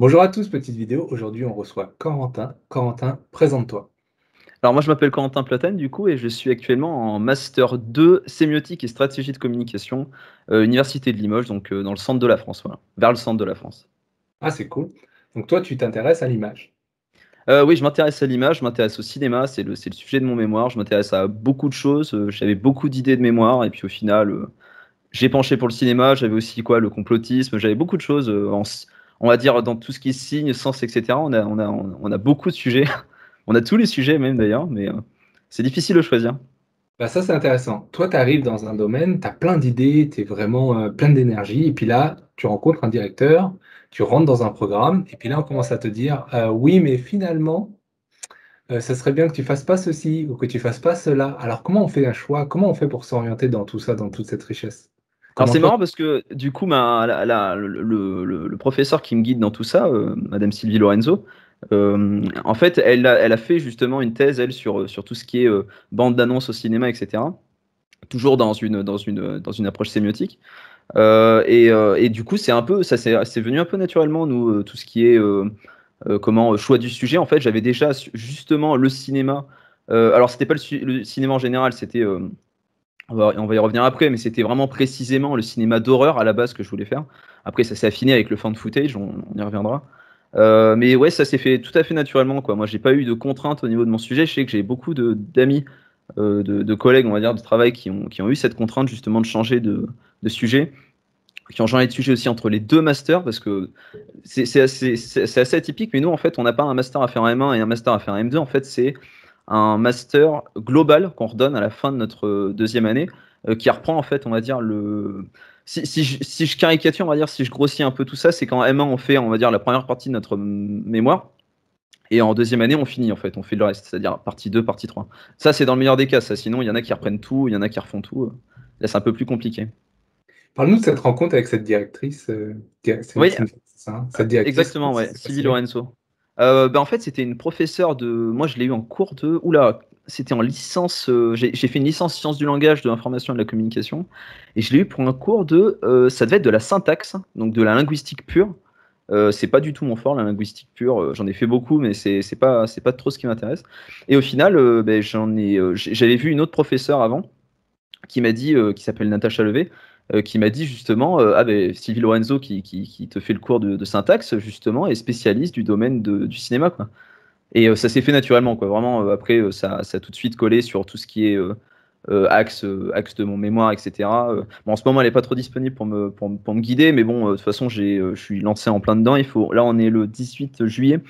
Bonjour à tous, petite vidéo. Aujourd'hui, on reçoit Corentin. Corentin, présente-toi. Alors moi, je m'appelle Corentin Platane du coup et je suis actuellement en master 2 sémiotique et stratégie de communication, euh, Université de Limoges, donc euh, dans le centre de la France, vers le centre de la France. Ah, c'est cool. Donc toi, tu t'intéresses à l'image. Euh, oui, je m'intéresse à l'image, je m'intéresse au cinéma, c'est le, le, sujet de mon mémoire, je m'intéresse à beaucoup de choses, j'avais beaucoup d'idées de mémoire et puis au final, j'ai penché pour le cinéma, j'avais aussi quoi, le complotisme, j'avais beaucoup de choses en on va dire, dans tout ce qui signe, sens, etc., on a, beaucoup de sujets. on a tous les sujets, même d'ailleurs, mais euh, c'est difficile de choisir. Bah, ça, c'est intéressant. Toi, tu arrives dans un domaine, tu as plein d'idées, tu es vraiment euh, plein d'énergie, et puis là, tu rencontres un directeur, tu rentres dans un programme, et puis là, on commence à te dire euh, Oui, mais finalement, ce ça serait bien que tu fasses pas ceci ou que tu fasses pas cela. Alors, comment on fait un choix Comment on fait pour s'orienter dans tout ça, dans toute cette richesse c'est marrant parce que du coup, ma, le, professeur qui me guide dans tout ça, euh, Madame Sylvie Lorenzo, euh, en fait, elle a, elle a, fait justement une thèse, elle, sur, euh, sur tout ce qui est bande d'annonces au cinéma, etc. Toujours dans une, dans une, dans une approche sémiotique. Et, et, du coup, c'est un peu, ça c'est, venu un peu naturellement, nous, tout ce qui est comment choix du sujet. En fait, j'avais déjà justement le cinéma. alors, c'était pas le, cinéma en général, c'était on va, y revenir après, mais c'était vraiment précisément le cinéma d'horreur à la base que je voulais faire. Après, ça s'est affiné avec le fan footage, on, y reviendra. Euh, mais ouais, ça s'est fait tout à fait naturellement. Quoi. Moi, j'ai pas eu de contraintes au niveau de mon sujet. Je sais que j'ai beaucoup d'amis, euh, de, collègues, on va dire, de travail qui ont, eu cette contrainte justement de changer de, sujet, qui ont changé de sujet aussi entre les deux masters, parce que c'est assez, assez, atypique. Mais nous, en fait, on n'a pas un master à faire un M1 et un master à faire un M2. En fait, c'est un master global qu'on redonne à la fin de notre deuxième année, euh, qui reprend en fait, on va dire, le. Si, si, je, caricature, on va dire, si je grossis un peu tout ça, c'est quand M1, on fait, on va dire, la première partie de notre mm, mémoire. Et en deuxième année, on finit en fait, on fait le reste, c'est-à-dire partie 2, partie 3. Ça, c'est dans le meilleur des cas, ça. Sinon, il y en a qui reprennent tout, il y en a qui refont tout. Euh. Là, c'est un peu plus compliqué. Parle-nous de cette rencontre avec cette directrice. Euh, oui, ça, hein, cette ah, directrice exactement, ouais, Sylvie Lorenzo. Euh, bah, en fait, c'était une professeure de. Moi, je l'ai eu en cours de. Oula, c'était en licence. Euh, j'ai fait une licence sciences du langage, de l'information et de la communication. Et je l'ai eu pour un cours de. Euh, ça devait être de la syntaxe, donc de la linguistique pure. c'est pas du tout mon fort, la linguistique pure. J'en ai fait beaucoup, mais c'est pas, pas trop ce qui m'intéresse. Et au final, ben, j'en ai. J'avais vu une autre professeure avant qui m'a dit, qui s'appelle Natacha Levé, euh, qui m'a dit justement euh, ah ben Sylvie Lorenzo qui, qui, qui, te fait le cours de, syntaxe justement est spécialiste du domaine de, du cinéma quoi. Et euh, ça s'est fait naturellement quoi. Vraiment après ça, ça a tout de suite collé sur tout ce qui est axe axe de mon mémoire etc. en ce moment elle n'est pas trop disponible pour me pour, pour me guider mais bon de toute façon j'ai je suis lancé en plein dedans. Il faut là on est le 18 juillet.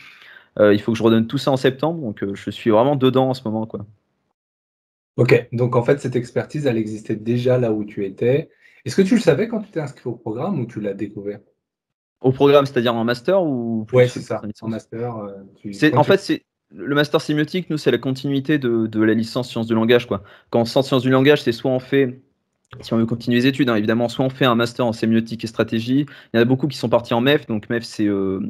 il faut que je redonne tout ça en septembre donc je suis vraiment dedans en ce moment quoi. Ok, donc en fait cette expertise elle existait déjà là où tu étais. Est-ce que tu le savais quand tu t'es inscrit au programme ou tu l'as découvert Au programme, c'est-à-dire en master ou Ouais, c'est ça. En master. Euh, en fait, c'est le master sémiotique, nous, c'est la continuité de, la licence sciences du langage. Quoi. Quand on sort sciences du langage, c'est soit on fait, si on veut continuer les études, hein, évidemment, soit on fait un master en sémiotique et stratégie. Il y en a beaucoup qui sont partis en MEF. Donc, MEF, c'est. Euh,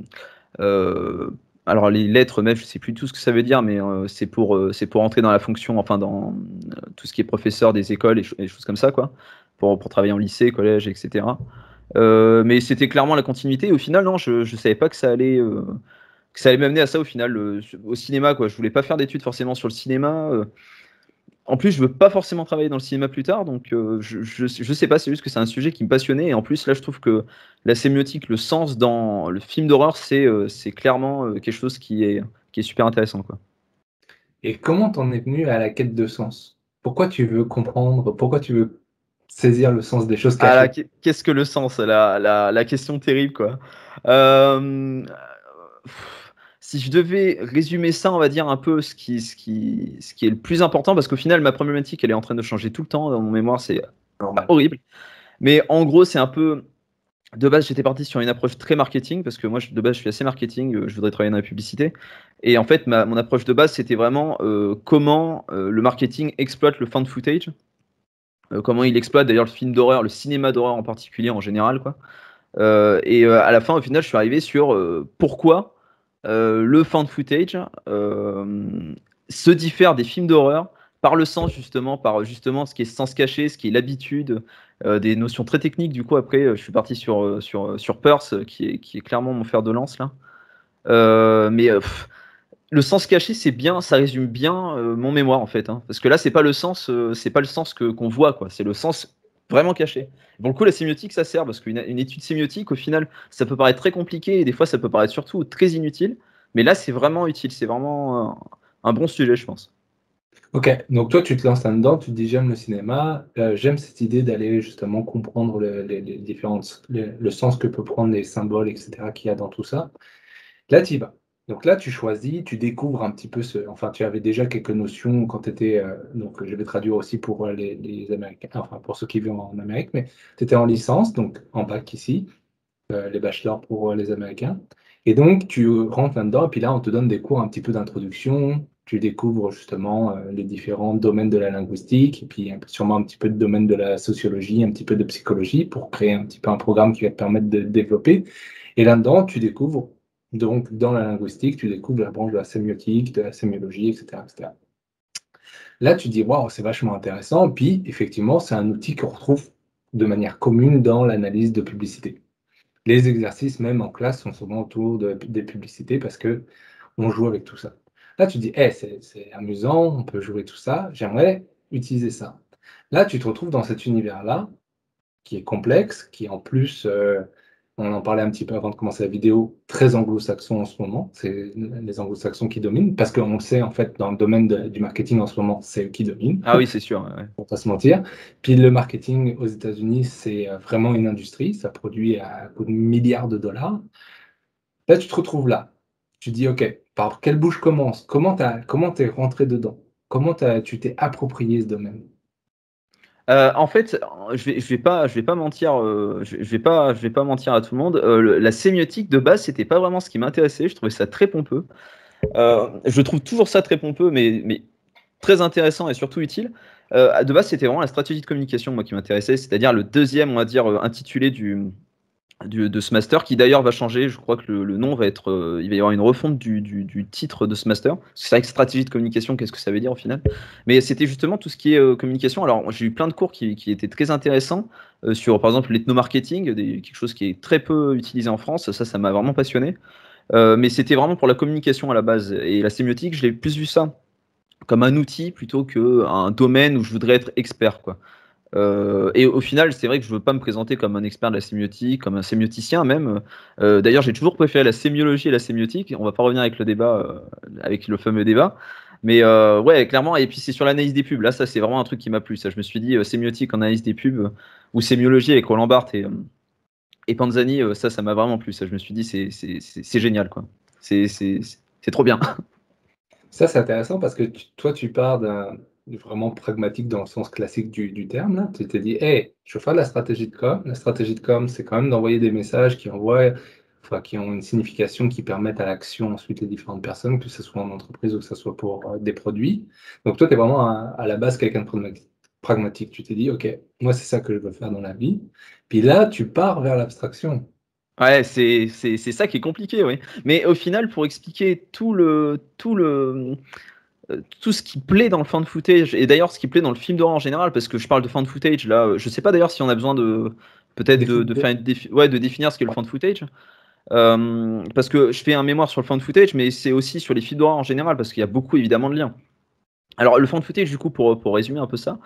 euh, alors, les lettres MEF, je ne sais plus tout ce que ça veut dire, mais c'est pour, pour entrer dans la fonction, enfin, dans tout ce qui est professeur des écoles et, et choses comme ça. quoi pour, travailler en lycée, collège, etc. Euh, mais c'était clairement la continuité. au final, non, je ne savais pas que ça allait euh, que ça allait m'amener à ça au final, euh, au cinéma. Quoi. Je voulais pas faire d'études forcément sur le cinéma. En plus, je veux pas forcément travailler dans le cinéma plus tard, donc je, ne sais pas, c'est juste que c'est un sujet qui me passionnait. Et en plus, là, je trouve que la sémiotique, le sens dans le film d'horreur, c'est c'est clairement quelque chose qui est, qui est super intéressant. Quoi. Et comment t'en es venu à la quête de sens Pourquoi tu veux comprendre Pourquoi tu veux saisir le sens des choses. Ah, qu'est-ce que le sens la, la, question terrible, quoi. Euh, si je devais résumer ça, on va dire un peu ce qui, ce qui, ce qui est le plus important, parce qu'au final, ma problématique, elle est en train de changer tout le temps. Dans mon mémoire, c'est horrible. Mais en gros, c'est un peu. De base, j'étais parti sur une approche très marketing, parce que moi, de base, je suis assez marketing, euh, je voudrais travailler dans la publicité. Et en fait, mon approche de base, c'était vraiment euh, comment le marketing exploite le fan footage. Euh, comment il exploite d'ailleurs le film d'horreur, le cinéma d'horreur en particulier en général. Quoi. Euh, et euh, à la fin, au final, je suis arrivé sur pourquoi le found footage se diffère des films d'horreur par le sens justement, par justement ce qui est sens caché, ce qui est l'habitude, des notions très techniques. Du coup, après, je suis parti sur, sur, sur qui est, qui est clairement mon fer de lance là. mais le sens caché, c'est bien, ça résume bien euh, mon mémoire en fait, hein. parce que là, c'est pas le sens, euh, c'est pas le sens que qu'on voit quoi, c'est le sens vraiment caché. Bon, le coup, la sémiotique, ça sert parce qu'une étude sémiotique, au final, ça peut paraître très compliqué et des fois, ça peut paraître surtout très inutile, mais là, c'est vraiment utile, c'est vraiment un, bon sujet, je pense. Ok, donc toi, tu te lances là-dedans, tu te dis j'aime le cinéma, euh, j'aime cette idée d'aller justement comprendre les, les le, sens que peut prendre les symboles, etc., qu'il y a dans tout ça. Là, tu y vas. Donc là, tu choisis, tu découvres un petit peu ce. Enfin, tu avais déjà quelques notions quand tu étais. Euh, donc, euh, je vais traduire aussi pour euh, les, Américains, enfin, pour ceux qui vivent en Amérique, mais tu étais en licence, donc en bac ici, les bachelors pour les Américains. Et donc, tu rentres là-dedans, et puis là, on te donne des cours un petit peu d'introduction. Tu découvres justement les différents domaines de la linguistique, et puis sûrement un petit peu de domaine de la sociologie, un petit peu de psychologie, pour créer un petit peu un programme qui va te permettre de développer. Et là-dedans, tu découvres donc, dans la linguistique, tu découvres la branche de la sémiotique, de la sémiologie, etc. Là, tu dis, waouh, c'est vachement intéressant. Puis, effectivement, c'est un outil qu'on retrouve de manière commune dans l'analyse de publicité. Les exercices, même en classe, sont souvent autour des publicités parce que on joue avec tout ça. Là, tu dis, hey, eh, c'est amusant, on peut jouer tout ça, j'aimerais utiliser ça. Là, tu te retrouves dans cet univers-là qui est complexe, qui en plus euh, on en parlait un petit peu avant de commencer la vidéo, très anglo-saxon en ce moment. C'est les anglo-saxons qui dominent, parce qu'on le sait, en fait, dans le domaine du marketing en ce moment, c'est eux qui dominent. Ah oui, c'est sûr. Ouais. Pour pas se mentir. Puis le marketing aux États-Unis, c'est euh, vraiment une industrie. Ça produit à coût de milliards de dollars. Là, tu te retrouves là. Tu dis, OK, par quelle bouche commence Comment tu es rentré dedans Comment tu t'es approprié ce domaine euh, en fait, je vais, vais pas, je vais pas mentir, euh, je, vais pas, je vais pas mentir à tout le monde. Euh, la sémiotique de base, c'était pas vraiment ce qui m'intéressait. Je trouvais ça très pompeux. je trouve toujours ça très pompeux, mais, très intéressant et surtout utile. de base, c'était vraiment la stratégie de communication moi qui m'intéressait, c'est-à-dire le deuxième, on va dire, intitulé du, de ce master qui d'ailleurs va changer. Je crois que le, nom va être. Euh, il va y avoir une refonte du, du, titre de ce master. C'est vrai que stratégie de communication, qu'est-ce que ça veut dire au final Mais c'était justement tout ce qui est euh, communication. Alors j'ai eu plein de cours qui, étaient très intéressants euh, sur par exemple l'ethnomarketing, quelque chose qui est très peu utilisé en France. Ça, ça m'a vraiment passionné. mais c'était vraiment pour la communication à la base. Et la sémiotique, je l'ai plus vu ça comme un outil plutôt qu'un domaine où je voudrais être expert. quoi. Euh, et au final, c'est vrai que je ne veux pas me présenter comme un expert de la sémiotique, comme un sémioticien même. Euh, d'ailleurs, j'ai toujours préféré la sémiologie et la sémiotique. On va pas revenir avec le débat, euh, avec le fameux débat. Mais ouais, clairement. Et puis c'est sur l'analyse des pubs. Là, ça, c'est vraiment un truc qui m'a plu. Ça, je me suis dit sémiotique en analyse des pubs ou sémiologie avec Roland Barthes et, Panzani. ça, ça m'a vraiment plu. Ça, je me suis dit, c'est génial, quoi. C'est trop bien. Ça, c'est intéressant parce que toi, tu pars d'un vraiment pragmatique dans le sens classique du, terme. Tu t'es dit, hey, je veux faire de la stratégie de com. La stratégie de com, c'est quand même d'envoyer des messages qui envoient, qui ont une signification qui permettent à l'action ensuite les différentes personnes, que ce soit en entreprise ou que ce soit pour euh, des produits. Donc toi, tu es vraiment à, la base quelqu'un de pragmatique. Tu t'es dit, OK, moi, c'est ça que je veux faire dans la vie. Puis là, tu pars vers l'abstraction. Ouais, c'est ça qui est compliqué, oui. Mais au final, pour expliquer tout le, tout le, euh, tout ce qui plaît dans le fan footage, et d'ailleurs ce qui plaît dans le film d'horreur en général, parce que je parle de fan footage là, euh, je sais pas d'ailleurs si on a besoin de peut-être de, définir ce qu'est le fan footage. Euh, parce que je fais un mémoire sur le fan footage, mais c'est aussi sur les films d'horreur en général, parce qu'il y a beaucoup évidemment de liens. Alors le fan footage, du coup, pour, résumer un peu ça,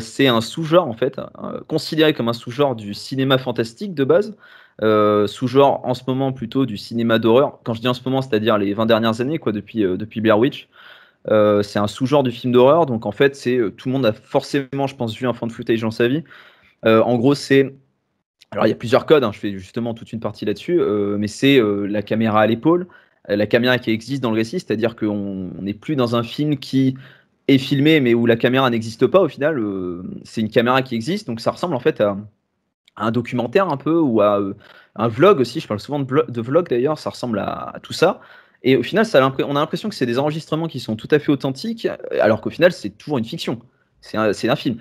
c'est un sous-genre en fait, hein, considéré comme un sous-genre du cinéma fantastique de base, sous-genre en ce moment plutôt du cinéma d'horreur. Quand je dis en ce moment, c'est-à-dire les 20 dernières années, quoi, depuis, depuis Blair Witch. Euh, c'est un sous-genre du film d'horreur, donc en fait, c'est euh, tout le monde a forcément, je pense, vu un fan footage dans sa vie. Euh, en gros, c'est alors il y a plusieurs codes. Hein, je fais justement toute une partie là-dessus, mais c'est la caméra à l'épaule, la caméra qui existe dans le récit, c'est-à-dire qu'on n'est plus dans un film qui est filmé, mais où la caméra n'existe pas au final. c'est une caméra qui existe, donc ça ressemble en fait à, un documentaire un peu ou à un vlog aussi. Je parle souvent de, vlog d'ailleurs, ça ressemble à tout ça. Et au final, ça on a l'impression que c'est des enregistrements qui sont tout à fait authentiques, euh, alors qu'au final, c'est toujours une fiction. C'est un, film.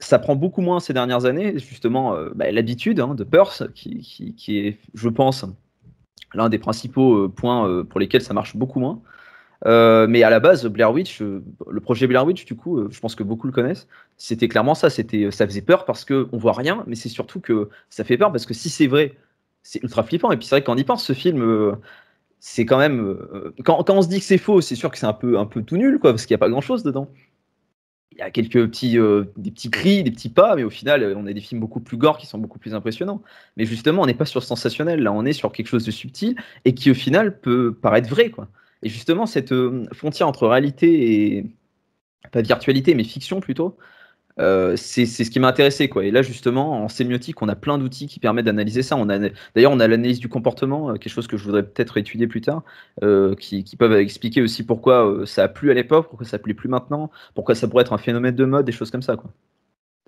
Ça prend beaucoup moins ces dernières années, justement, euh, bah, l'habitude hein, de Perth, qui, est, je pense, l'un des principaux euh, points pour lesquels ça marche beaucoup moins. mais à la base, Blair Witch, le projet Blair Witch, du coup, je pense que beaucoup le connaissent, c'était clairement ça. C'était, ça faisait peur parce qu'on voit rien, mais c'est surtout que ça fait peur parce que si c'est vrai, c'est ultra flippant. Et puis c'est vrai qu'en y pense, ce film c'est quand même. Euh, quand, on se dit que c'est faux, c'est sûr que c'est un peu, un peu tout nul, quoi, parce qu'il n'y a pas grand chose dedans. Il y a quelques petits, euh, des petits cris, des petits pas, mais au final, euh, on a des films beaucoup plus gore qui sont beaucoup plus impressionnants. Mais justement, on n'est pas sur sensationnel, là, on est sur quelque chose de subtil et qui, au final, peut paraître vrai, quoi. Et justement, cette frontière entre réalité et. pas virtualité, mais fiction plutôt, euh, c'est ce qui m'a intéressé. Quoi. Et là, justement, en sémiotique, on a plein d'outils qui permettent d'analyser ça. D'ailleurs, on a l'analyse du comportement, euh, quelque chose que je voudrais peut-être étudier plus tard, euh, qui, qui, peuvent expliquer aussi pourquoi ça a plu à l'époque, pourquoi ça plaît plus maintenant, pourquoi ça pourrait être un phénomène de mode, des choses comme ça. Quoi.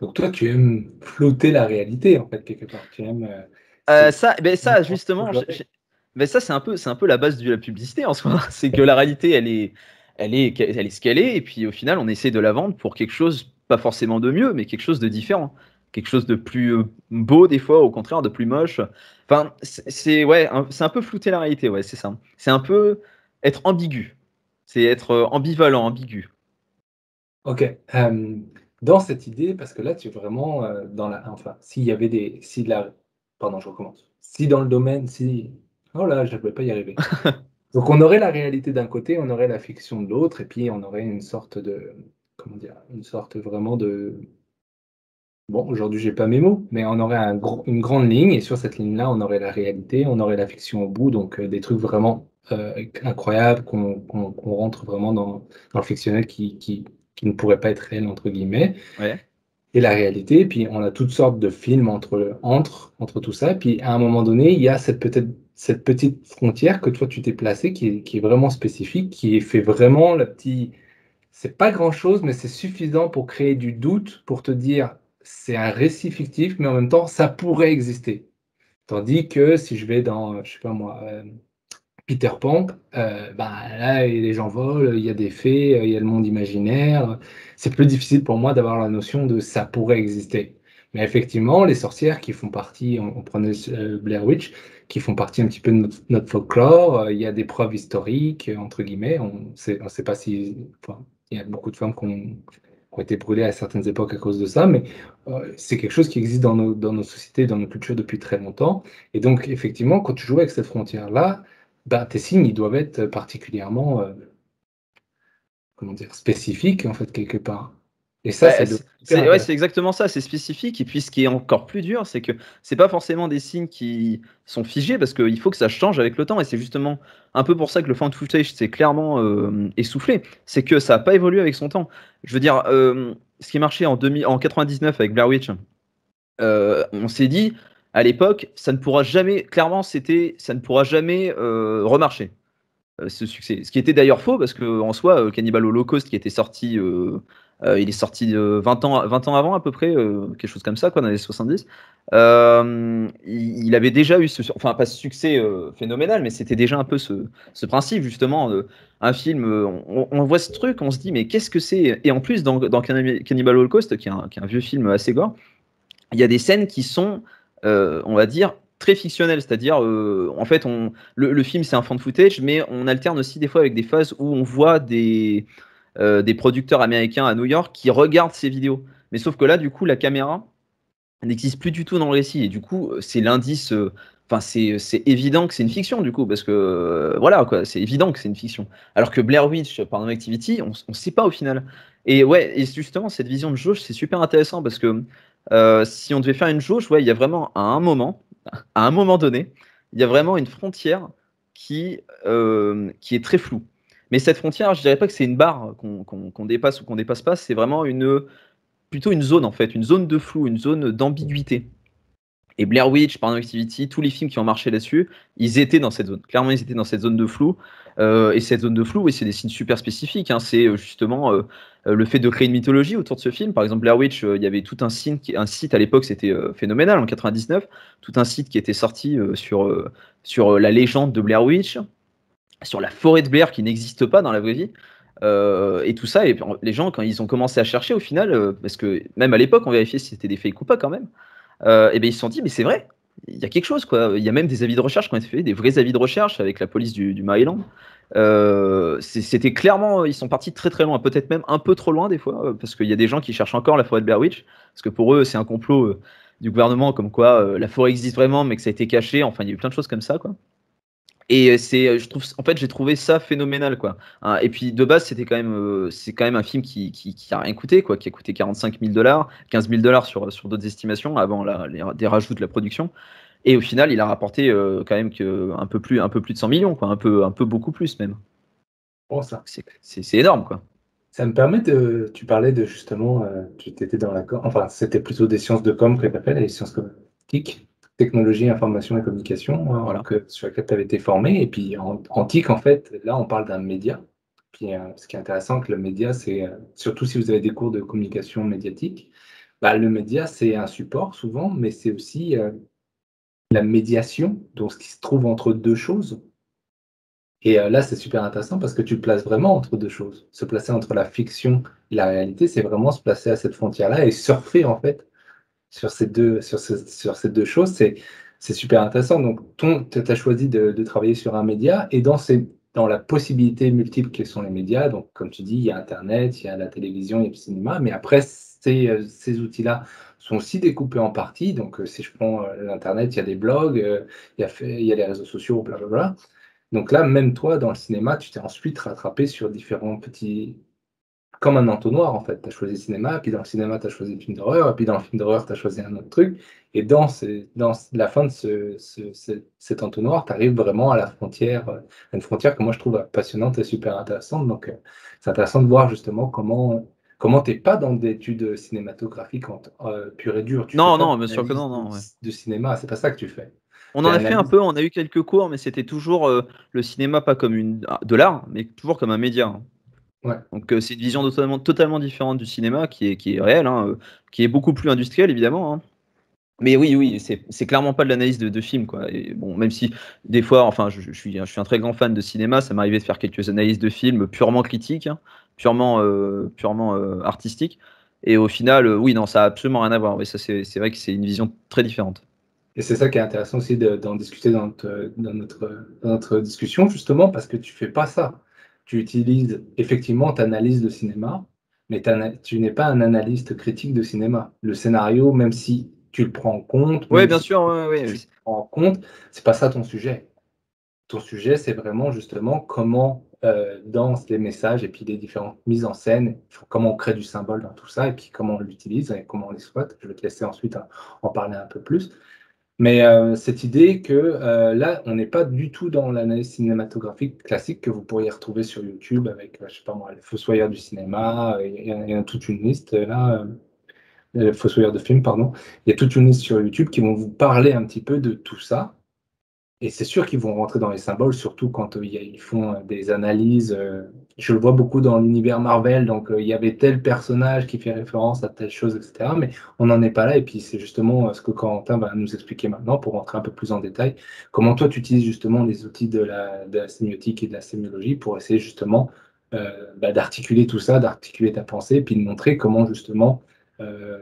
Donc toi, tu aimes flotter la réalité, en fait, quelque part. Tu aimes, ça, ben, ça, justement, mais ben ça, c'est un, peu, un peu la base de la publicité en soi. C'est que la réalité, elle est elle est, elle est ce qu'elle est, et puis au final, on essaie de la vendre pour quelque chose pas forcément de mieux, mais quelque chose de différent. Quelque chose de plus euh, beau des fois, au contraire, de plus moche. Enfin, c'est ouais, c'est un peu flouter la réalité, ouais, c'est ça. C'est un peu être ambigu. C'est être euh, ambivalent, ambigu. Ok. dans cette idée, parce que là, tu es vraiment euh, dans la. Enfin, s'il y avait des. Si la, pardon, je recommence. Si dans le domaine, si. Oh là, je ne pouvais pas y arriver. Donc on aurait la réalité d'un côté, on aurait la fiction de l'autre, et puis on aurait une sorte de, une sorte vraiment de. Bon, aujourd'hui, j'ai pas mes mots, mais on aurait un une grande ligne, et sur cette ligne-là, on aurait la réalité, on aurait la fiction au bout, donc euh, des trucs vraiment euh, incroyables, qu'on rentre vraiment dans, le fictionnel qui, qui, qui, ne pourrait pas être réel, entre guillemets. Et la réalité, et puis on a toutes sortes de films entre, entre, entre tout ça, et puis à un moment donné, il y a cette peut-être cette petite frontière que toi tu t'es placée qui est, qui est, vraiment spécifique, qui fait vraiment la petite c'est pas grand-chose, mais c'est suffisant pour créer du doute, pour te dire c'est un récit fictif, mais en même temps, ça pourrait exister. Tandis que si je vais dans, euh, je sais pas moi, euh, Peter Pan, euh, bah, là, les gens volent, il y a des fées, il y a le monde imaginaire. C'est plus difficile pour moi d'avoir la notion de ça pourrait exister. Mais effectivement, les sorcières qui font partie, on, prenait Blair Witch, qui font partie un petit peu de notre, folklore, il y a des preuves historiques, entre guillemets, on ne sait pas si, il y a beaucoup de femmes qui ont, été brûlées à certaines époques à cause de ça, mais euh, c'est quelque chose qui existe dans nos, sociétés, dans nos cultures depuis très longtemps. Et donc, effectivement, quand tu joues avec cette frontière-là, bah, tes signes, ils doivent être particulièrement, euh, comment dire, spécifiques, en fait, quelque part. Et ça, bah, c'est exactement ça, c'est spécifique. Et puis ce qui est encore plus dur, c'est que c'est pas forcément des signes qui sont figés parce qu'il faut que ça change avec le temps. Et c'est justement un peu pour ça que le fan footage s'est clairement euh, essoufflé. C'est que ça n'a pas évolué avec son temps. Je veux dire, euh, ce qui marchait en, 2000, en 99 avec Blair Witch, euh, on s'est dit à l'époque, ça ne pourra jamais, clairement, c'était, ça ne pourra jamais remarcher ce succès. Ce qui était d'ailleurs faux parce qu'en soi, Cannibal Holocaust qui était sorti euh, il est sorti 20, ans, 20 ans avant à peu près, euh, quelque chose comme ça, quoi, dans les 70. Euh, il, avait déjà eu ce, enfin pas ce succès phénoménal, mais c'était déjà un peu ce, ce principe justement. un film, on, voit ce truc, on se dit mais qu'est-ce que c'est Et en plus dans, dans Cannibal Holocaust, qui est, un, qui un, vieux film assez gore, il y a des scènes qui sont, on va dire, très fictionnelles, c'est-à-dire en fait on, le, film c'est un fan footage, mais on alterne aussi des fois avec des phases où on voit des euh, des producteurs américains à New York qui regardent ces vidéos. Mais sauf que là, du coup, la caméra n'existe plus du tout dans le récit. Et du coup, euh, c'est l'indice. Euh, enfin, c'est évident que c'est une fiction, du coup, parce que voilà, quoi, c'est évident que c'est une fiction. Alors que Blair Witch, pardon, Activity, on ne sait pas au final. Et ouais, et justement, cette vision de jauge, c'est super intéressant parce que si on devait faire une jauge, ouais, il y a vraiment à un moment, à un moment donné, il y a vraiment une frontière qui, qui est très floue. Mais cette frontière, je dirais pas que c'est une barre qu'on dépasse ou qu'on dépasse pas, c'est vraiment une plutôt une zone en fait, une zone de flou, une zone d'ambiguïté. Et Blair Witch, Paranormal Activity, tous les films qui ont marché là-dessus, ils étaient dans cette zone. Clairement, ils étaient dans cette zone de flou. Euh, et cette zone de flou, oui, c'est des signes super spécifiques. Hein. C'est euh, justement euh, le fait de créer une mythologie autour de ce film. Par exemple, Blair Witch, il y avait tout un, signe qui, un site à l'époque, c'était phénoménal en 99, tout un site qui était sorti sur, sur la légende de Blair Witch, sur la forêt de Blair qui n'existe pas dans la vraie vie. Euh, et tout ça, et les gens, quand ils ont commencé à chercher au final, euh, parce que même à l'époque, on vérifiait si c'était des fakes ou pas quand même, euh, et bien ils se sont dit, mais c'est vrai, il y a quelque chose quoi. Il y a même des avis de recherche qui ont été faits, des vrais avis de recherche avec la police du, du Maryland. c'était clairement, ils sont partis très très loin, peut-être même un peu trop loin des fois, parce qu'il y a des gens qui cherchent encore la forêt de Blair Witch, parce que pour eux, c'est un complot du gouvernement, comme quoi la forêt existe vraiment, mais que ça a été caché, enfin, il y a eu plein de choses comme ça quoi. Et euh, c'est, euh, je trouve, en fait, j'ai trouvé ça phénoménal, quoi. Hein, et puis de base, c'était quand même, euh, c'est quand même un film qui, qui, a rien coûté, quoi, qui a coûté 45 000 dollars, 15 000 dollars sur, sur d'autres estimations avant la, les, des rajouts de la production. Et au final, il a rapporté quand même que un peu plus, un peu plus de 100 millions, quoi, un peu, un peu beaucoup plus même. Bon, ça. C'est énorme, quoi. Ça me permet de. Tu parlais de justement, tu étais dans la. Enfin, c'était plutôt des sciences de com que tu appelles les sciences comme technologie, information et communication, que, hein, euh, sur laquelle tu avais été formé. Et puis en, antique, en fait, là, on parle d'un média. Puis euh, ce qui est intéressant, que le média, c'est euh, surtout si vous avez des cours de communication médiatique, bah, le média, c'est un support souvent, mais c'est aussi la médiation, donc ce qui se trouve entre deux choses. Et là, c'est super intéressant parce que tu te places vraiment entre deux choses. Se placer entre la fiction et la réalité, c'est vraiment se placer à cette frontière-là et surfer en fait sur ces deux, sur, sur ces deux choses, c'est, c'est super intéressant. Donc, tu as choisi de, travailler sur un média et dans, dans la possibilité multiple quels sont les médias, donc comme tu dis, il y a Internet, il y a la télévision, il y a le cinéma, mais après, ces, ces outils-là sont aussi découpés en parties. Donc, euh, si je prends euh, l'Internet, il y a des blogs, euh, il y a, il y a les réseaux sociaux, Donc là, même toi, dans le cinéma, tu t'es ensuite rattrapé sur différents petits, comme un entonnoir en fait. Tu as choisi cinéma, puis dans le cinéma, tu as choisi le film d'horreur, puis dans le film d'horreur, tu as choisi un autre truc. Et dans, dans la fin de ce, cet entonnoir, tu arrives vraiment à la frontière, euh, à une frontière que moi je trouve passionnante et super intéressante. Donc euh, c'est intéressant de voir justement comment. Comment t'es pas dans des études cinématographiques en euh, pure et dure Non, non, bien sûr que non, non. De cinéma, c'est pas ça que tu fais. On en a fait un peu, on a eu quelques cours, mais c'était toujours le cinéma pas comme une, de l'art, mais toujours comme un média. Donc euh, c'est une vision totalement, différente du cinéma qui est, qui est réelle, hein, euh, qui est beaucoup plus industrielle évidemment. Hein. Mais oui, oui, c'est clairement pas de l'analyse de, de, film, quoi. Et bon, même si des fois, enfin, je, suis, je suis un très grand fan de cinéma, ça arrivé de faire quelques analyses de films purement critiques, hein, purement, euh, purement artistiques. Et au final, oui, non, ça a absolument rien à voir. mais ça, c'est vrai que c'est une vision très différente. Et c'est ça qui est intéressant aussi d'en discuter dans notre, dans, notre, dans notre discussion, justement, parce que tu fais pas ça tu utilises, effectivement, ta analyse le cinéma, mais tu n'es pas un analyste critique de cinéma. Le scénario, même si tu le prends en compte. Oui, bien sûr. en compte, c'est pas ça ton sujet. Ton sujet, c'est vraiment justement comment euh, les messages et puis les différentes mises en scène, comment on crée du symbole dans tout ça et puis comment on l'utilise et comment on l'exploite. Je vais te laisser ensuite en parler un peu plus. Mais euh, cette idée que euh, là, on n'est pas du tout dans l'analyse cinématographique classique que vous pourriez retrouver sur YouTube avec, euh, je sais pas moi, les Fossoyeurs du cinéma, il y, a, toute une liste là, les Fossoyeurs de films, pardon, il y a toute une liste sur YouTube qui vont vous parler un petit peu de tout ça. Et c'est sûr qu'ils vont rentrer dans les symboles, surtout quand euh, ils font euh, des analyses. Euh, je le vois beaucoup dans l'univers Marvel, donc il y avait tel personnage qui fait référence à telle chose, etc. Mais on n'en est pas là, et puis c'est justement ce que Corentin va nous expliquer maintenant pour rentrer un peu plus en détail. Comment toi, tu utilises justement les outils de la, sémiotique et de la sémiologie pour essayer justement bah, d'articuler tout ça, d'articuler ta pensée, puis de montrer comment justement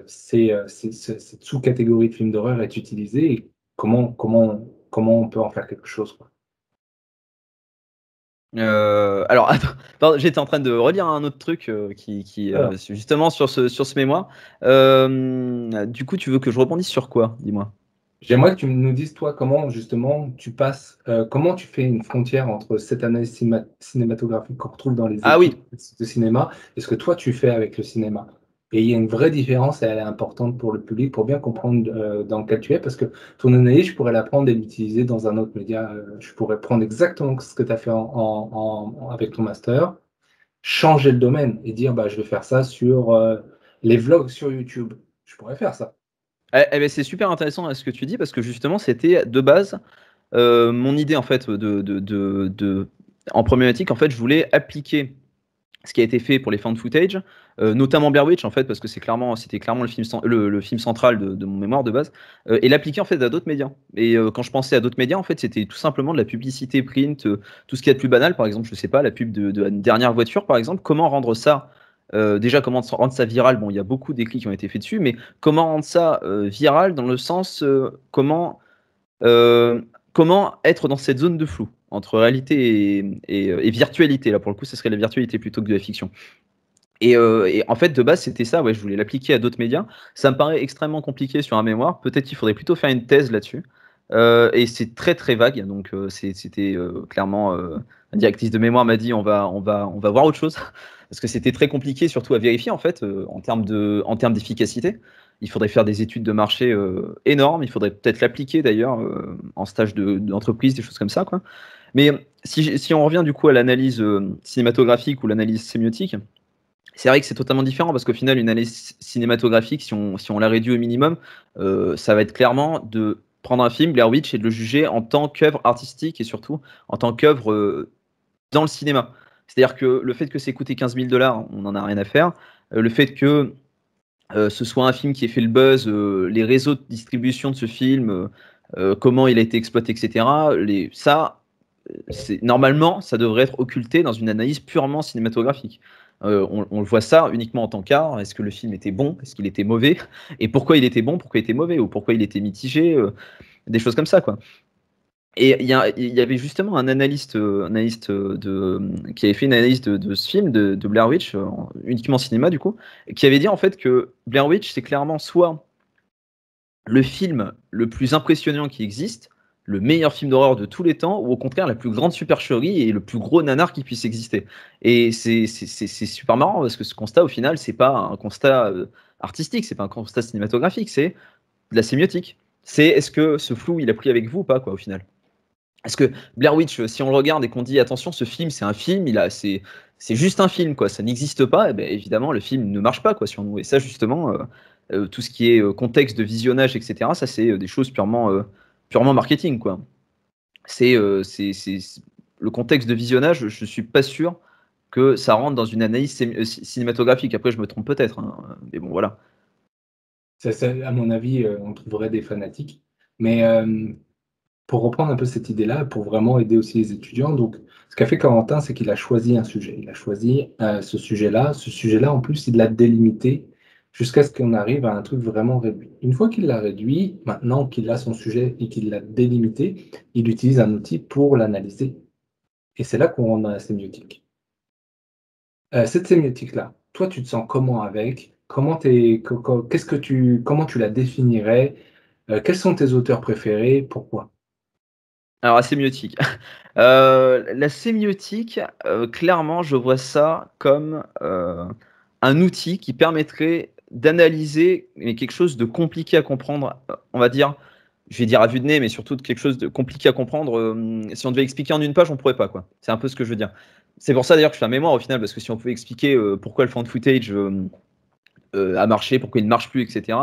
c'est, cette sous-catégorie de films d'horreur est utilisée et comment, comment comment on peut en faire quelque chose. Euh, alors, j'étais en train de relire un autre truc euh, qui, euh, ah. justement sur ce, sur ce mémoire. du coup, tu veux que je rebondisse sur quoi Dis-moi. J'aimerais que tu nous dises, toi, comment justement tu passes, comment tu fais une frontière entre cette analyse cinématographique qu'on retrouve dans les ah, oui. de cinéma et ce que toi tu fais avec le cinéma. Et il y a une vraie différence et elle est importante pour le public pour bien comprendre euh, dans lequel tu es parce que ton analyse, je pourrais la prendre et l'utiliser dans un autre média. Euh, je pourrais prendre exactement ce que tu as fait avec ton master, changer le domaine et dire bah, je vais faire ça sur euh, les vlogs sur YouTube. Je pourrais faire ça. Eh, eh ben, c'est super intéressant hein, ce que tu dis parce que justement, c'était de base mon idée en fait de, de, de, en problématique. En fait, je voulais appliquer ce qui a été fait pour les found footage, euh, notamment Blair Witch en fait, parce que c'est clairement, c'était clairement le film, le, film central de, mon mémoire de base, euh, et l'appliquer en fait à d'autres médias. Et euh, quand je pensais à d'autres médias, en fait, c'était tout simplement de la publicité print, tout ce qui est de plus banal, par exemple, je sais pas, la pub de, dernière voiture, par exemple, comment rendre ça déjà, comment rendre ça viral Bon, il y a beaucoup d'écrits qui ont été faits dessus, mais comment rendre ça viral dans le sens comment, comment être dans cette zone de flou entre réalité euh, et, virtualité. Là, pour le coup, ce serait la virtualité plutôt que de la fiction. Euh, et, en fait, de base, c'était ça. Ouais, je voulais l'appliquer à d'autres médias. Ça me paraît extrêmement compliqué sur un mémoire. Peut-être qu'il faudrait plutôt faire une thèse là-dessus. Euh, et c'est très très vague. Donc c'était clairement la directrice de mémoire m'a dit on va on va on va voir autre chose parce que c'était très compliqué surtout à vérifier en fait en termes de en termes d'efficacité. Il faudrait faire des études de marché énormes. Il faudrait peut-être l'appliquer d'ailleurs en stage d'entreprise, des choses comme ça quoi. Mais euh, si, on revient du coup à l'analyse euh, cinématographique ou l'analyse sémiotique, c'est vrai que c'est totalement différent parce qu'au final, une analyse cinématographique, si on, la réduit au minimum, euh, ça va être clairement de prendre un film, Blair Witch, et de le juger en tant qu'œuvre artistique et surtout en tant qu'œuvre dans le cinéma. C'est-à-dire que le fait que c'est coûté 15 000 dollars, on n'en a rien à faire. le fait que ce soit un film qui ait fait le buzz, les réseaux de distribution de ce film, comment il a été exploité, etc., les, ça, normalement, ça devrait être occulté dans une analyse purement cinématographique. Euh, on, le voit ça uniquement en tant qu'art. Est-ce que le film était bon Est-ce qu'il était mauvais Et pourquoi il était bon Pourquoi il était mauvais Ou pourquoi il était mitigé euh, Des choses comme ça, quoi. Et il y, avait justement un analyste, euh, qui avait fait une analyse de, ce film, de, de Blair Witch, uniquement cinéma du coup, qui avait dit en fait que Blair Witch, c'est clairement soit le film le plus impressionnant qui existe, le meilleur film d'horreur de tous les temps ou au contraire la plus grande supercherie et le plus gros nanar qui puisse exister. Et c'est super marrant parce que ce constat au final c'est pas un constat euh, artistique, c'est pas un constat cinématographique, c'est de la sémiotique. C'est est-ce que ce flou il a pris avec vous ou pas quoi au final. Est-ce que Blair Witch, si on le regarde et qu'on dit attention, ce film c'est un film, il a c'est juste un film quoi, ça n'existe pas. Eh ben, évidemment le film ne marche pas quoi sur nous. Et ça justement euh, euh, tout ce qui est contexte de visionnage etc. Ça c'est des choses purement purement marketing, quoi. Euh, c'est le contexte de visionnage, je ne suis pas sûr que ça rentre dans une analyse euh, cinématographique. Après, je me trompe peut-être, hein, mais bon, voilà. Ça, à mon avis, euh, on trouverait des fanatiques. Mais pour reprendre un peu cette idée-là, pour vraiment aider aussi les étudiants, donc ce qu'a fait Corentin, c'est qu'il a choisi un sujet. Il a choisi ce sujet-là. Ce sujet-là, en plus, il l'a délimité jusqu'à ce qu'on arrive à un truc vraiment réduit. Une fois qu'il l'a réduit, maintenant qu'il a son sujet et qu'il l'a délimité, il utilise un outil pour l'analyser. Et c'est là qu'on rentre dans la sémiotique. Euh, cette sémiotique-là, toi, tu te sens comment avec Comment es, qu'est-ce que tu, comment tu la définirais euh, Quels sont tes auteurs préférés Pourquoi Alors, la sémiotique. Euh, la sémiotique, clairement, je vois ça comme un outil qui permettrait d'analyser quelque chose de compliqué à comprendre, on va dire, je vais dire à vue de nez, mais surtout quelque chose de compliqué à comprendre. Euh, si on devait expliquer en une page, on pourrait pas, quoi. C'est un peu ce que je veux dire. C'est pour ça d'ailleurs que je fais la mémoire au final, parce que si on pouvait expliquer euh, pourquoi le fond footage euh, a marché, pourquoi il ne marche plus, etc.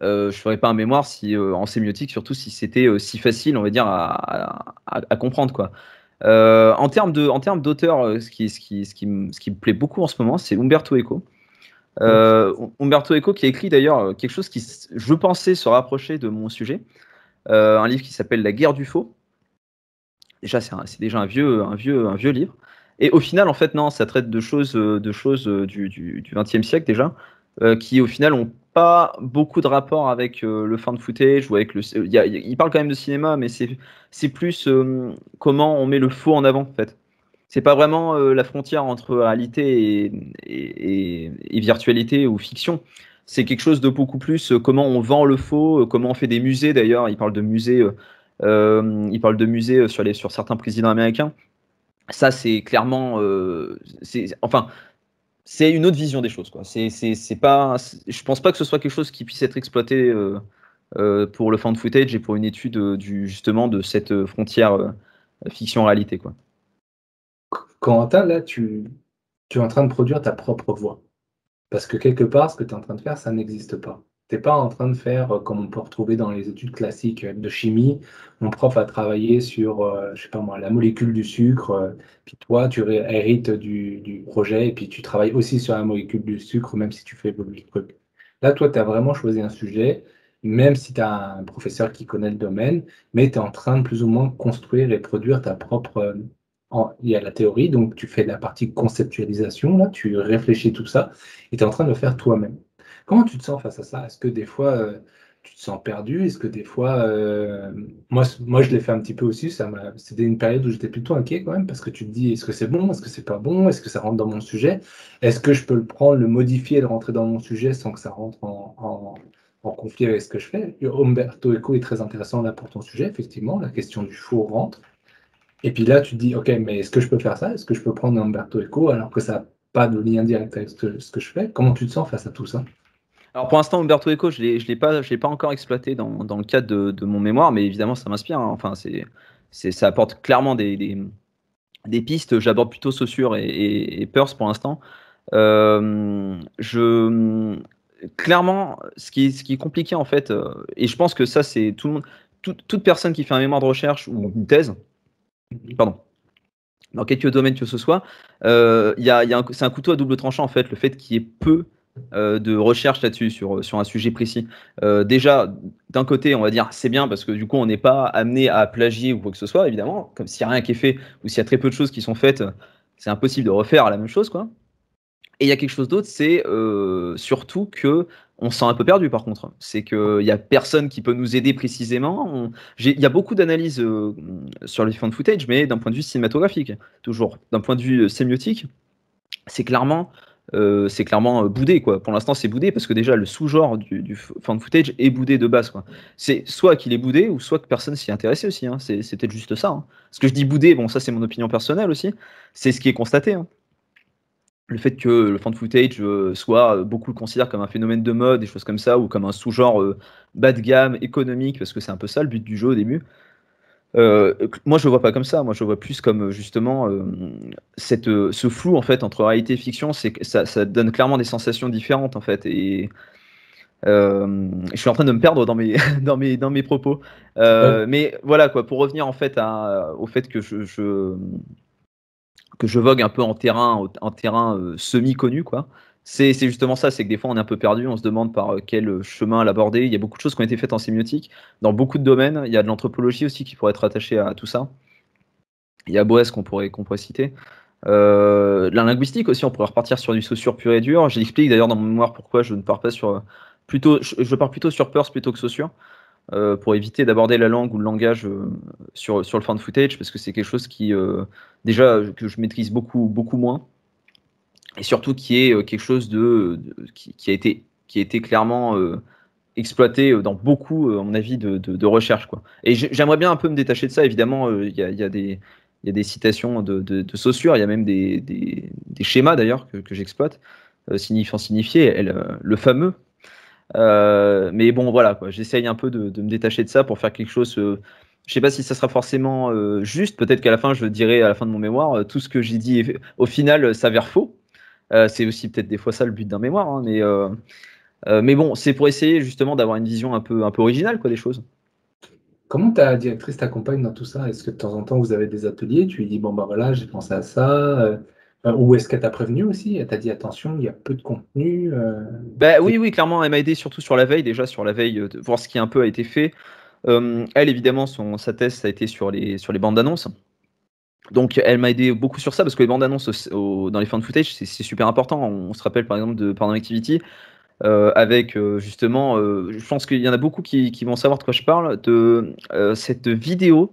je ferais pas un mémoire si en sémiotique, surtout si c'était si facile, on va dire, à, comprendre, quoi. en termes en termes d'auteur, ce qui, ce ce qui, ce qui me plaît beaucoup en ce moment, c'est Umberto Eco. Euh, hum- Umberto Eco qui a écrit d'ailleurs euh, quelque chose qui, je pensais, se rapprocher de mon sujet. Euh, un livre qui s'appelle La guerre du faux. Déjà, c'est déjà un vieux, un, vieux, un vieux livre. Et au final, en fait, non, ça traite de choses, du, du, siècle déjà, qui au final n'ont pas beaucoup de rapport avec le fin de footage ou avec le. Il, il parle quand même de cinéma, mais c'est plus comment on met le faux en avant, en fait c'est pas vraiment euh, la frontière entre réalité et, virtualité ou fiction. C'est quelque chose de beaucoup plus euh, comment on vend le faux, euh, comment on fait des musées d'ailleurs. Il parle de musées, il parle de musées sur, certains présidents américains. Ça, c'est clairement, enfin, c'est une autre vision des choses. Quoi. C'est, pas, je pense pas que ce soit quelque chose qui puisse être exploité pour le fan footage et pour une étude justement de cette frontière fiction-réalité. Corentin, là, tu, tu es en train de produire ta propre voix. Parce que quelque part, ce que tu es en train de faire, ça n'existe pas. Tu n'es pas en train de faire, euh, comme on peut retrouver dans les études classiques euh, de chimie, mon prof a travaillé sur, je euh, je sais pas moi, la molécule du sucre, puis toi, tu hérites du, projet, et puis tu travailles aussi sur la molécule du sucre, même si tu fais le truc. Là, toi, tu as vraiment choisi un sujet, même si tu as un professeur qui connaît le domaine, mais tu es en train de plus ou moins construire et produire ta propre, il y a la théorie, donc tu fais la partie conceptualisation, là, tu réfléchis tout ça, et tu es en train de le faire toi-même. Comment tu te sens face à ça Est-ce que des fois, euh, tu te sens perdu Est-ce que des fois, euh, moi, moi, je l'ai fait un petit peu aussi, ça c'était une période où j'étais plutôt inquiet quand même, parce que tu te dis, est-ce que c'est bon Est-ce que c'est pas bon Est-ce que ça rentre dans mon sujet Est-ce que je peux le prendre, le modifier, le rentrer dans mon sujet sans que ça rentre en, en en conflit avec ce que je fais. Umberto Eco est très intéressant là pour ton sujet, effectivement, la question du faux rentre. Et puis là, tu te dis, OK, mais est-ce que je peux faire ça Est-ce que je peux prendre Umberto Eco alors que ça n'a pas de lien direct avec ce, que je fais Comment tu te sens face à tout ça alors pour l'instant, Umberto Eco, je ne l'ai pas, je pas encore exploité dans, dans le cadre de, de, mon mémoire, mais évidemment, ça m'inspire. Hein. Enfin, c'est, ça apporte clairement des, des, pistes. J'aborde plutôt Saussure et, et, pour l'instant. Euh, je, clairement, ce qui, ce qui est compliqué en fait, euh, et je pense que ça, c'est tout le monde, toute personne qui fait un mémoire de recherche ou une thèse, pardon, dans quelques domaine que ce soit, euh, c'est un couteau à double tranchant en fait, le fait qu'il y ait peu euh, de recherche là-dessus sur, un sujet précis. Euh, déjà, d'un côté, on va dire c'est bien parce que du coup, on n'est pas amené à plagier ou quoi que ce soit, évidemment, comme s'il n'y a rien qui est fait ou s'il y a très peu de choses qui sont faites, c'est impossible de refaire la même chose, quoi. Et il y a quelque chose d'autre, c'est euh, surtout que on se sent un peu perdu par contre. C'est qu'il n'y a personne qui peut nous aider précisément. Il y a beaucoup d'analyses euh, sur les de footage, mais d'un point de vue cinématographique, toujours. D'un point de vue euh, sémiotique, c'est clairement. c'est clairement boudé quoi. Pour l'instant, c'est boudé parce que déjà le sous-genre du, du de footage est boudé de base quoi. C'est soit qu'il est boudé ou soit que personne s'y est aussi. Hein. C'est peut-être juste ça. Hein. Ce que je dis boudé, bon ça c'est mon opinion personnelle aussi. C'est ce qui est constaté. Hein le fait que le fan footage euh, soit, euh, beaucoup le considèrent comme un phénomène de mode, des choses comme ça, ou comme un sous-genre euh, bas de gamme, économique, parce que c'est un peu ça le but du jeu au début. moi, je le vois pas comme ça. Moi, je le vois plus comme justement cette, ce flou en fait entre réalité et fiction. C'est ça, ça donne clairement des sensations différentes en fait. Et je suis en train de me perdre dans mes dans mes dans mes propos. Mais voilà quoi. Pour revenir en fait à, au fait que je que je vogue un peu en terrain, terrain euh, semi-connu, quoi. C'est justement ça, c'est que des fois on est un peu perdu, on se demande par euh, quel euh, chemin l'aborder. Il y a beaucoup de choses qui ont été faites en sémiotique, dans beaucoup de domaines. Il y a de l'anthropologie aussi qui pourrait être attachée à tout ça. Il y a Boas qu'on pourrait, qu'on pourrait citer. la linguistique aussi, on pourrait repartir sur du Saussure pur et dur. J'explique d'ailleurs dans mon mémoire pourquoi je ne pars pas sur. Plutôt, je, pars plutôt sur Peirce plutôt que Saussure. Euh, pour éviter d'aborder la langue ou le langage euh, sur, sur le fan footage, parce que c'est quelque chose qui, euh, déjà, que je maîtrise beaucoup, beaucoup moins, et surtout qui est quelque chose de, qui, a été, qui a été clairement exploité dans beaucoup, à mon avis, de, de, recherches. Et j'aimerais bien un peu me détacher de ça, évidemment, il y a, y, a des. y a des citations de, de, Saussure, il y a même des, des, schémas d'ailleurs que, que j'exploite, signifiant signifié, le fameux euh, mais bon, voilà, J'essaye un peu de, me détacher de ça pour faire quelque chose. je euh, je sais pas si ça sera forcément euh, juste. Peut-être qu'à la fin, je dirai à la fin de mon mémoire, tout ce que j'ai dit au final s'avère faux. c'est aussi peut-être des fois ça le but d'un mémoire. Hein, mais, bon, c'est pour essayer justement d'avoir une vision un peu, un peu originale quoi, des choses. Comment ta directrice t'accompagne dans tout ça Est-ce que de temps en temps vous avez des ateliers Tu lui dis bon bah ben voilà j'ai pensé à ça, euh, ou est-ce qu'elle t'a prévenu aussi Elle t'a dit attention, il y a peu de contenu euh, bah Oui, oui, clairement, elle m'a aidé surtout sur la veille, déjà sur la veille, euh, de voir ce qui un peu a été fait. elle, évidemment, son, sa thèse, ça a été sur les, sur les bandes d'annonces. Donc, elle m'a aidé beaucoup sur ça, parce que les bandes annonces dans les fans footage, c'est super important. On, se rappelle par exemple de Pardon Activity, avec justement, je pense qu'il y en a beaucoup qui, qui, vont savoir de quoi je parle, de cette vidéo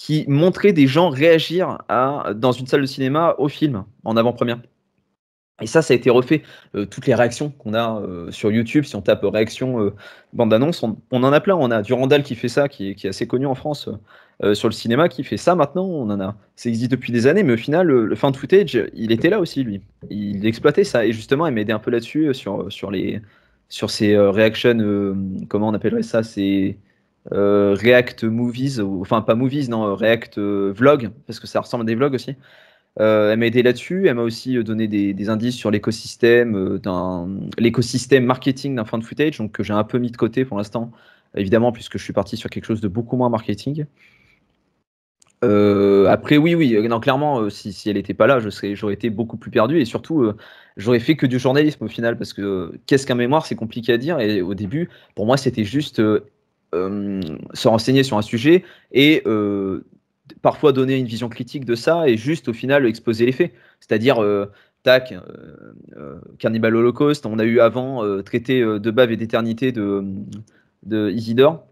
qui montrait des gens réagir à, dans une salle de cinéma au film en avant-première. Et ça, ça a été refait. Euh, toutes les réactions qu'on a euh, sur YouTube, si on tape euh, réaction bande-annonce, on, en a plein. On a Durandal qui fait ça, qui, est assez connu en France sur le cinéma, qui fait ça maintenant. On en a. Ça existe depuis des années, mais au final, le, de footage, il était là aussi, lui. Il exploitait ça. Et justement, il m'aidait un peu là-dessus, sur, sur, les, sur ces réactions, comment on appellerait ça c'est euh, React Movies, ou, enfin pas Movies, non, euh, React euh, Vlog, parce que ça ressemble à des vlogs aussi. elle m'a aidé là-dessus, elle m'a aussi donné des, indices sur l'écosystème, d'un, l'écosystème marketing d'un front footage, donc que j'ai un peu mis de côté pour l'instant, évidemment, puisque je suis parti sur quelque chose de beaucoup moins marketing. après, oui, oui, non, clairement, si, elle n'était pas là, je j'aurais été beaucoup plus perdu et surtout, j'aurais fait que du journalisme au final, parce que qu'est-ce qu'un mémoire, c'est compliqué à dire. Et au début, pour moi, c'était juste euh, se renseigner sur un sujet et euh, parfois donner une vision critique de ça et juste au final exposer les faits. C'est-à-dire, euh, tac, euh, Cannibal Holocaust, on a eu avant traité de bave et d'éternité de, Isidore.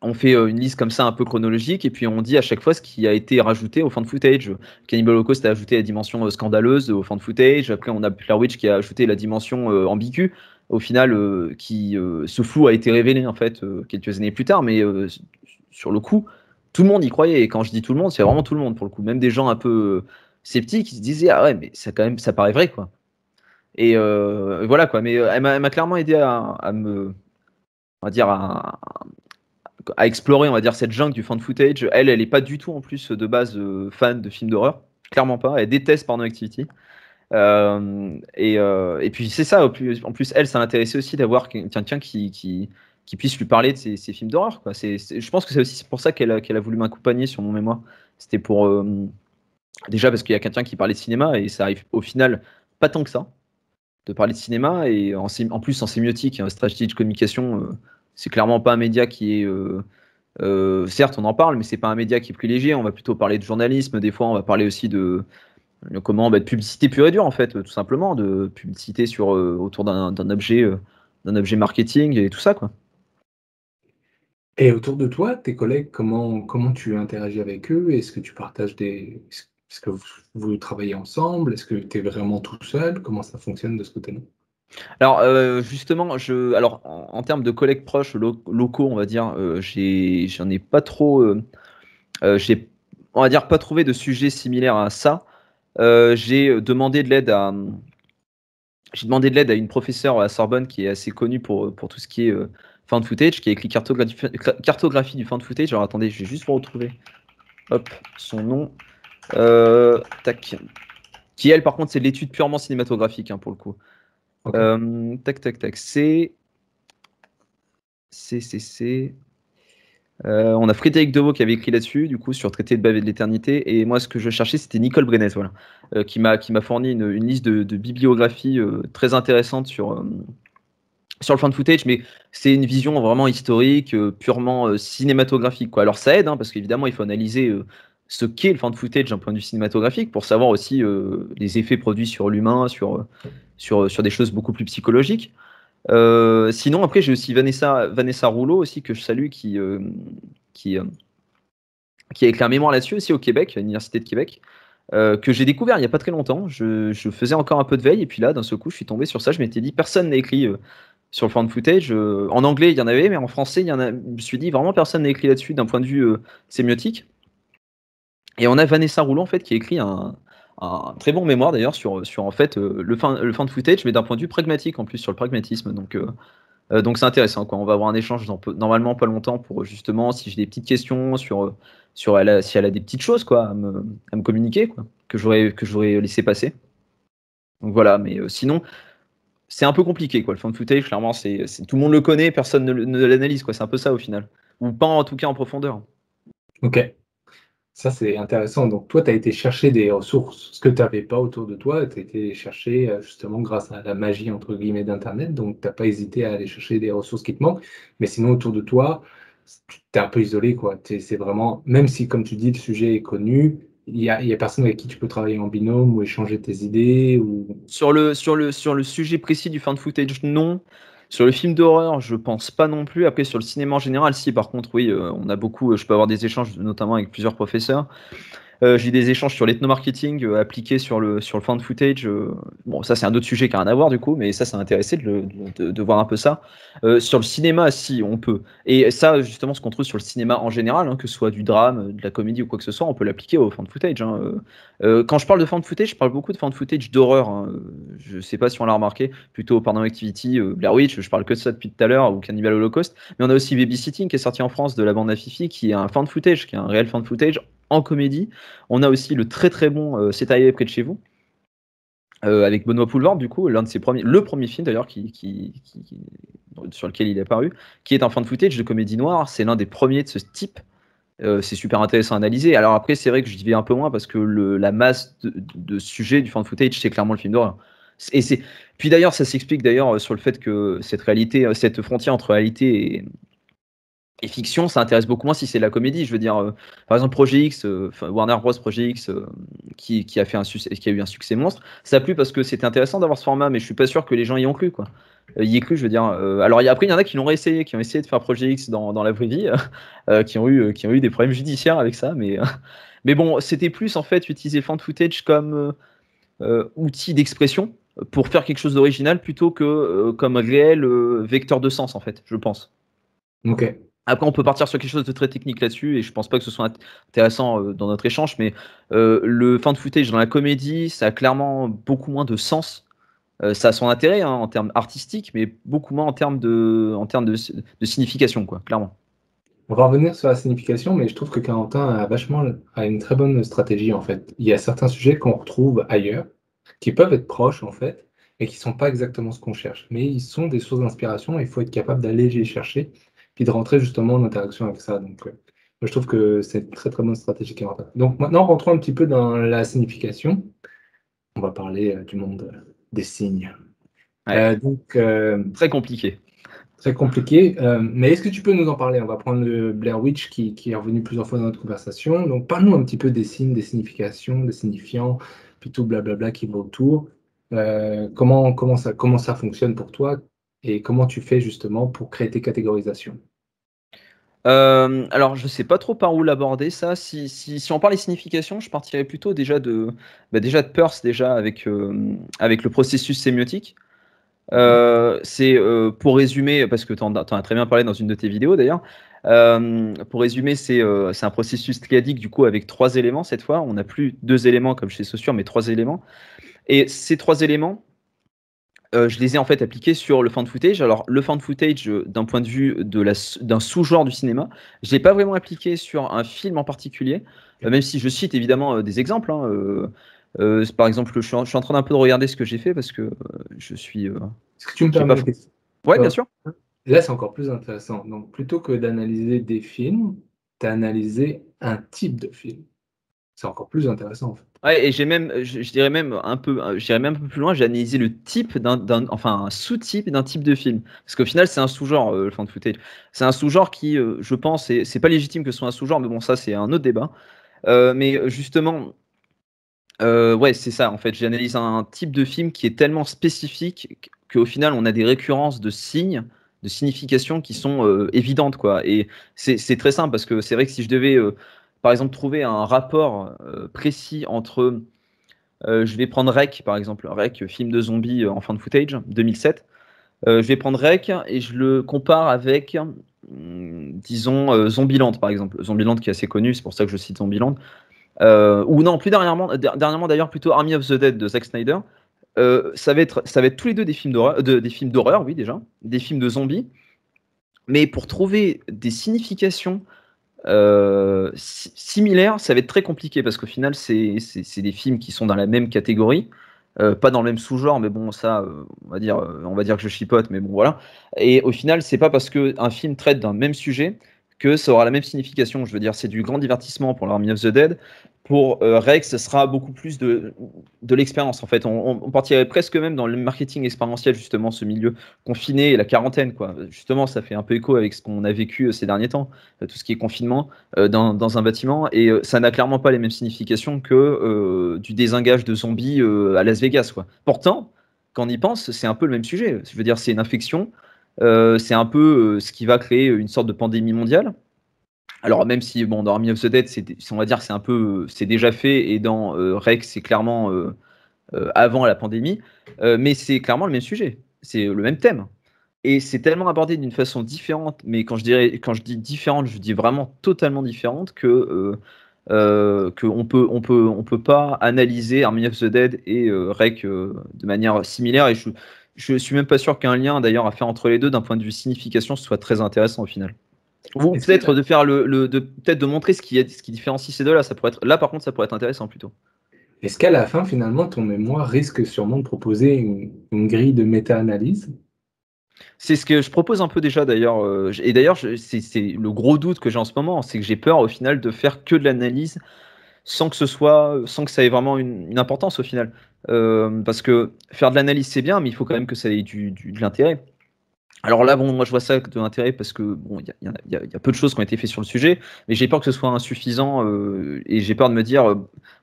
On fait une liste comme ça un peu chronologique et puis on dit à chaque fois ce qui a été rajouté au de footage. Cannibal Holocaust a ajouté la dimension scandaleuse au de footage. Après, on a Blair Witch qui a ajouté la dimension ambiguë au final, euh, qui, euh, ce flou a été révélé en fait euh, quelques années plus tard, mais sur le coup, tout le monde y croyait. Et quand je dis tout le monde, c'est vraiment tout le monde pour le coup. Même des gens un peu sceptiques, qui se disaient ah ouais, mais ça quand même, ça paraît vrai quoi. Et voilà quoi. Mais elle m'a clairement aidé à, me, dire à, explorer, on va dire cette jungle du fan footage. Elle, elle n'est pas du tout en plus de base fan de films d'horreur, clairement pas. Elle déteste Porno Activity. Euh, euh, et, puis c'est ça, en plus, elle, ça intéressée aussi d'avoir quelqu'un qui, qui, qui, puisse lui parler de ses, films d'horreur. je pense que c'est aussi pour ça qu'elle a voulu m'accompagner sur mon mémoire. C'était pour... Euh, déjà parce qu'il y a quelqu'un qui parlait de cinéma et ça arrive au final pas tant que ça de parler de cinéma et en, plus en sémiotique, en hein, stratégie de communication, c'est clairement pas un média qui est. certes, on en parle, mais c'est pas un média qui est privilégié. On va plutôt parler de journalisme. Des fois, on va parler aussi de, comment va bah, de publicité pure et dure en fait euh, tout simplement de publicité euh, autour d'un objet euh, d'un objet marketing et tout ça quoi et autour de toi tes collègues comment comment tu interagis avec eux est-ce que tu partages des est-ce que vous, travaillez ensemble est-ce que tu es vraiment tout seul comment ça fonctionne de ce côté-là alors justement, en, termes de collègues proches locaux, on va dire, j'en ai, pas trop, j'ai, on va dire pas trouvé de sujet similaire à ça. Euh, j'ai euh, demandé de l'aide à, euh, j'ai demandé de l'aide à une professeure à Sorbonne qui est assez connue pour, pour tout ce qui est fin found footage, qui a écrit cartographie, cartographie du found footage. Alors attendez, je vais juste vous retrouver son nom. tac. Qui elle, par contre, c'est l'étude purement cinématographique hein, pour le coup. Euh, tac, tac, tac. C c c euh, on a Frédéric Deveau qui avait écrit là-dessus, du coup, sur Traité de Bavé de l'éternité. Et moi, ce que je cherchais, c'était Nicole Brenes, voilà, euh, qui m'a fourni une, liste de, bibliographies euh, très intéressante sur, sur le fan footage. Mais c'est une vision vraiment historique, purement cinématographique. Quoi. Alors ça aide, hein, parce qu'évidemment, il faut analyser ce qu'est le fan footage d'un point de vue cinématographique pour savoir aussi les effets produits sur l'humain, sur, sur, sur, des choses beaucoup plus psychologiques. Euh, sinon, après, j'ai aussi Vanessa, Vanessa Rouleau aussi que je salue qui, euh, qui, euh, qui a écrit un mémoire là-dessus aussi au Québec, à l'Université de Québec, que j'ai découvert il n'y a pas très longtemps. Je, je, faisais encore un peu de veille et puis là, d'un seul coup, je suis tombé sur ça. Je m'étais dit, personne n'a écrit sur le front footage. en anglais, il y en avait, mais en français, il y en a. Je me suis dit, vraiment, personne n'a écrit là-dessus d'un point de vue sémiotique. Et on a Vanessa Rouleau en fait qui a écrit un, un très bon mémoire d'ailleurs sur, sur en fait euh, le, fin, le fin de footage, mais d'un point de vue pragmatique en plus sur le pragmatisme. Donc euh, euh, donc c'est intéressant. Quoi. On va avoir un échange normalement pas longtemps pour justement si j'ai des petites questions sur, sur si elle a des petites choses quoi, à, me, communiquer quoi, que j'aurais que j'aurais laissé passer. Donc voilà. Mais sinon c'est un peu compliqué quoi. Le fan footage clairement c'est, tout le monde le connaît, personne ne, ne l'analyse quoi. C'est un peu ça au final. Ou pas en tout cas en profondeur. Ok. Ça, c'est intéressant. Donc, toi, tu as été chercher des ressources, ce que tu n'avais pas autour de toi. Tu as été chercher, euh, justement, grâce à la magie, entre guillemets, d'Internet. Donc, tu n'as pas hésité à aller chercher des ressources qui te manquent. Mais sinon, autour de toi, tu es un peu isolé, quoi. c'est vraiment, même si, comme tu dis, le sujet est connu, il n'y a, personne avec qui tu peux travailler en binôme ou échanger tes idées ou... sur, le, sur, le, sur le sujet précis du fan footage, non. Sur le film d'horreur, je pense pas non plus. Après, sur le cinéma en général, si, par contre, oui, euh, on a beaucoup. Euh, je peux avoir des échanges, notamment avec plusieurs professeurs. Euh, j'ai des échanges sur l'ethnomarketing euh, appliqué sur le, sur le fan footage. Euh, bon, ça, c'est un autre sujet qui a rien à voir, du coup, mais ça, ça intéressé de, de, voir un peu ça. sur le cinéma, si, on peut. Et ça, justement, ce qu'on trouve sur le cinéma en général, hein, que ce soit du drame, de la comédie ou quoi que ce soit, on peut l'appliquer au fan footage. Hein, quand je parle de fan footage, je parle beaucoup de fan footage d'horreur. Hein. Je ne sais pas si on l'a remarqué, plutôt Pardon Activity, Blair Witch, je parle que de ça depuis tout à l'heure, ou Cannibal Holocaust. Mais on a aussi Babysitting qui est sorti en France de la bande à Fifi, qui est un fan footage, qui est un réel fan footage en comédie. On a aussi le très très bon euh, C'est arrivé près de chez vous. Euh, avec Benoît Poulvard, du coup, l'un de ses premiers, le premier film d'ailleurs sur lequel il est apparu, qui est un fan footage de comédie noire. C'est l'un des premiers de ce type. Euh, c'est super intéressant à analyser. Alors après, c'est vrai que je vais un peu moins parce que la masse de, sujets du fan footage, c'est clairement le film d'horreur. Et puis d'ailleurs, ça s'explique d'ailleurs sur le fait que cette réalité, cette frontière entre réalité et, et fiction, ça intéresse beaucoup moins si c'est de la comédie. Je veux dire, euh, par exemple, Projet X, euh, Warner Bros. Projet X, euh, qui, a fait un qui a eu un succès monstre, ça a plu parce que c'était intéressant d'avoir ce format, mais je suis pas sûr que les gens y ont cru. Quoi. y aient cru, je veux dire. alors y a, après, il y en a qui l'ont réessayé, qui ont essayé de faire Projet X dans, la vraie vie, qui, ont eu, qui ont eu des problèmes judiciaires avec ça. Mais, mais bon, c'était plus en fait utiliser fan footage comme outil d'expression pour faire quelque chose d'original plutôt que comme réel vecteur de sens, en fait, je pense. Ok. Après, on peut partir sur quelque chose de très technique là-dessus, et je pense pas que ce soit intéressant euh, dans notre échange, mais euh, le fin de footage dans la comédie, ça a clairement beaucoup moins de sens. Euh, ça a son intérêt hein, en termes artistiques, mais beaucoup moins en termes de, en termes de, signification, quoi, clairement. On va revenir sur la signification, mais je trouve que Quentin a vachement a une très bonne stratégie en fait. Il y a certains sujets qu'on retrouve ailleurs, qui peuvent être proches en fait, et qui ne sont pas exactement ce qu'on cherche, mais ils sont des sources d'inspiration. Il faut être capable d'aller les chercher puis de rentrer justement en interaction avec ça. Donc, euh, je trouve que c'est très très bonne stratégie qui Donc, maintenant, rentrons un petit peu dans la signification. On va parler euh, du monde des signes. Euh, donc, très compliqué très compliqué. mais est-ce que tu peux nous en parler On va prendre le Blair Witch qui, est revenu plusieurs fois dans notre conversation. Donc, parle-nous un petit peu des signes, des significations, des signifiants, puis tout blablabla qui va autour. Euh, comment, comment, ça, comment ça fonctionne pour toi et comment tu fais justement pour créer tes catégorisations euh, alors, je ne sais pas trop par où l'aborder, ça. Si, on parle des significations, je partirais plutôt déjà de, bah, déjà de Peirce, déjà avec, euh, avec le processus sémiotique. Euh, c'est pour résumer, parce que tu en, en, as très bien parlé dans une de tes vidéos d'ailleurs. pour résumer, c'est un processus triadique du coup avec trois éléments cette fois. On n'a plus deux éléments comme chez Saussure, mais trois éléments. Et ces trois éléments, euh, je les ai en fait appliqués sur le fan footage. Alors, le fan footage, euh, d'un point de vue d'un sous-genre du cinéma, je ne l'ai pas vraiment appliqué sur un film en particulier, euh, même si je cite évidemment des exemples. Hein, par exemple, je suis, en, train d'un peu de regarder ce que j'ai fait parce que je suis. Est-ce que tu me permets Ouais, bien sûr. Là, c'est encore plus intéressant. Donc, plutôt que d'analyser des films, tu as analysé un type de film c'est encore plus intéressant en fait. Ouais, et j'ai même, je, dirais même un peu, euh, même un peu plus loin, j'ai analysé le type d'un, enfin un sous-type d'un type de film, parce qu'au final c'est un sous-genre euh, le fan footage. C'est un sous-genre qui, euh, je pense, et c'est pas légitime que ce soit un sous-genre, mais bon ça c'est un autre débat. mais justement, ouais c'est ça en fait, j'analyse un type de film qui est tellement spécifique qu'au final on a des récurrences de signes de significations qui sont évidentes quoi. Et c'est, très simple parce que c'est vrai que si je devais par exemple, trouver un rapport euh, précis entre. Euh, je vais prendre Rec, par exemple, Rec, film de zombies euh, en fin de footage, 2007. je vais prendre Rec et je le compare avec hmm, disons euh, Zombieland par exemple, Zombieland qui est assez connu, c'est pour ça que je cite Zombieland. ou non, plus dernièrement, dernièrement d'ailleurs plutôt Army of the Dead de Zack Snyder. ça va être, ça va être tous les deux des films d'horreur, des films d'horreur, oui déjà, des films de zombies. Mais pour trouver des significations euh, similaire, ça va être très compliqué parce qu'au final, c'est des films qui sont dans la même catégorie, euh, pas dans le même sous-genre, mais bon, ça, euh, on va dire, on va dire que je chipote, mais bon, voilà. Et au final, c'est pas parce qu'un film traite d'un même sujet que ça aura la même signification. Je veux dire, c'est du grand divertissement pour l'Army of the Dead. Pour euh, Rex, ce sera beaucoup plus de, de l'expérience, en fait. On, partirait presque même dans le marketing expérientiel, justement, ce milieu confiné et la quarantaine, quoi. Justement, ça fait un peu écho avec ce qu'on a vécu euh, ces derniers temps, euh, tout ce qui est confinement dans, un bâtiment. Et ça n'a clairement pas les mêmes significations que du désengage de zombies à Las Vegas, quoi. Pourtant, quand on y pense, c'est un peu le même sujet. Je veux dire, c'est une infection euh, c'est un peu euh, ce qui va créer une sorte de pandémie mondiale. Alors même si bon, dans Army of the Dead, on va dire c'est un peu euh, c'est déjà fait et dans REC c'est clairement avant la pandémie, mais c'est clairement le même sujet, c'est le même thème et c'est tellement abordé d'une façon différente. Mais quand je dirais quand je dis différente, je dis vraiment totalement différente que que on peut on peut on peut pas analyser Army of the Dead et REC de manière similaire et je je suis même pas sûr qu'un lien d'ailleurs à faire entre les deux d'un point de vue signification soit très intéressant au final. Ou peut-être de faire le, peut-être de montrer ce qui, ce qui différencie ces deux là, ça pourrait être là par contre ça pourrait être intéressant plutôt. Est-ce qu'à la fin finalement ton mémoire risque sûrement de proposer une, grille de méta-analyse c'est ce que je propose un peu déjà d'ailleurs. Euh, et d'ailleurs, c'est le gros doute que j'ai en ce moment, c'est que j'ai peur au final de faire que de l'analyse sans que ce soit, sans que ça ait vraiment une importance au final. Euh, parce que faire de l'analyse, c'est bien, mais il faut quand même que ça ait du, de l'intérêt. Alors là, bon, moi je vois ça de l'intérêt parce que bon, il y, a peu de choses qui ont été faites sur le sujet, mais j'ai peur que ce soit insuffisant euh, et j'ai peur de me dire, euh,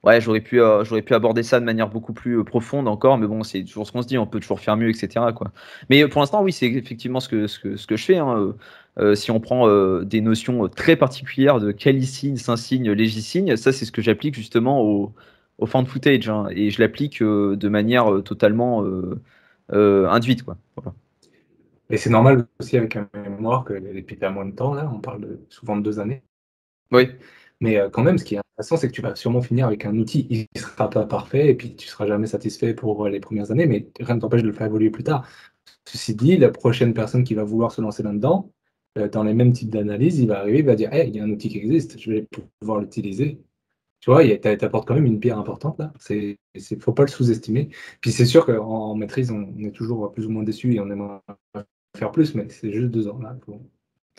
ouais, j'aurais pu, pu aborder ça de manière beaucoup plus profonde encore, mais bon, c'est toujours ce qu'on se dit, on peut toujours faire mieux, etc. Quoi. Mais pour l'instant, oui, c'est effectivement ce que, ce que, je fais. Hein, si on prend des notions très particulières de calicine, signe, légicine, ça c'est ce que j'applique justement au, au de footage hein, et je l'applique euh, de manière euh, totalement euh, induite. Quoi. Et c'est normal aussi avec un mémoire que depuis à moins de temps, là, on parle souvent de deux années. Oui. Mais quand même, ce qui est intéressant, c'est que tu vas sûrement finir avec un outil. Il ne sera pas parfait et puis tu ne seras jamais satisfait pour les premières années, mais rien ne t'empêche de le faire évoluer plus tard. Ceci dit, la prochaine personne qui va vouloir se lancer là-dedans, dans les mêmes types d'analyses, il va arriver, il va dire Eh, il y a un outil qui existe, je vais pouvoir l'utiliser tu vois, tu apportes quand même une pierre importante là. C'est, faut pas le sous-estimer. Puis c'est sûr qu'en en maîtrise, on, est toujours plus ou moins déçu et on aimerait faire plus, mais c'est juste deux ans là.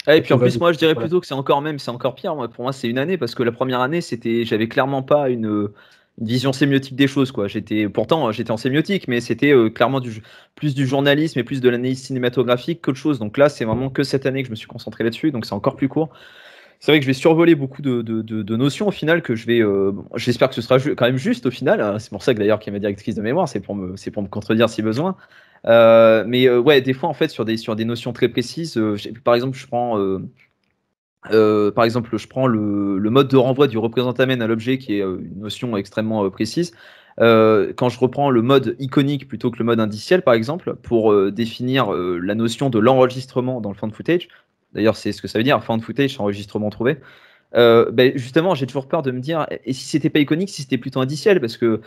Ah, et puis en plus, moi, je dirais plutôt que c'est encore même, c'est encore pire. Pour moi, c'est une année parce que la première année, c'était, j'avais clairement pas une, euh, vision sémiotique des choses, quoi. J'étais, pourtant, j'étais en sémiotique, mais c'était euh, clairement plus du journalisme et plus de l'analyse cinématographique qu'autre chose. Donc là, c'est vraiment que cette année que je me suis concentré là-dessus, donc c'est encore plus court c'est vrai que je vais survoler beaucoup de, de, de, notions au final que je vais. Euh, j'espère que ce sera quand même juste au final. Hein. C'est pour ça que d'ailleurs qui est ma directrice de mémoire, c'est pour me, c'est pour me contredire si besoin. Euh, mais euh, ouais, des fois en fait sur des sur des notions très précises. par exemple, je prends. par exemple, je prends le, le mode de renvoi du représentamen à l'objet, qui est une notion extrêmement précise. quand je reprends le mode iconique plutôt que le mode indiciel, par exemple, pour définir la notion de l'enregistrement dans le fan footage, D'ailleurs, c'est ce que ça veut dire, de footage, enregistrement trouvé. Euh, ben, justement, j'ai toujours peur de me dire, et si c'était pas iconique, si c'était plutôt indiciel, parce que euh,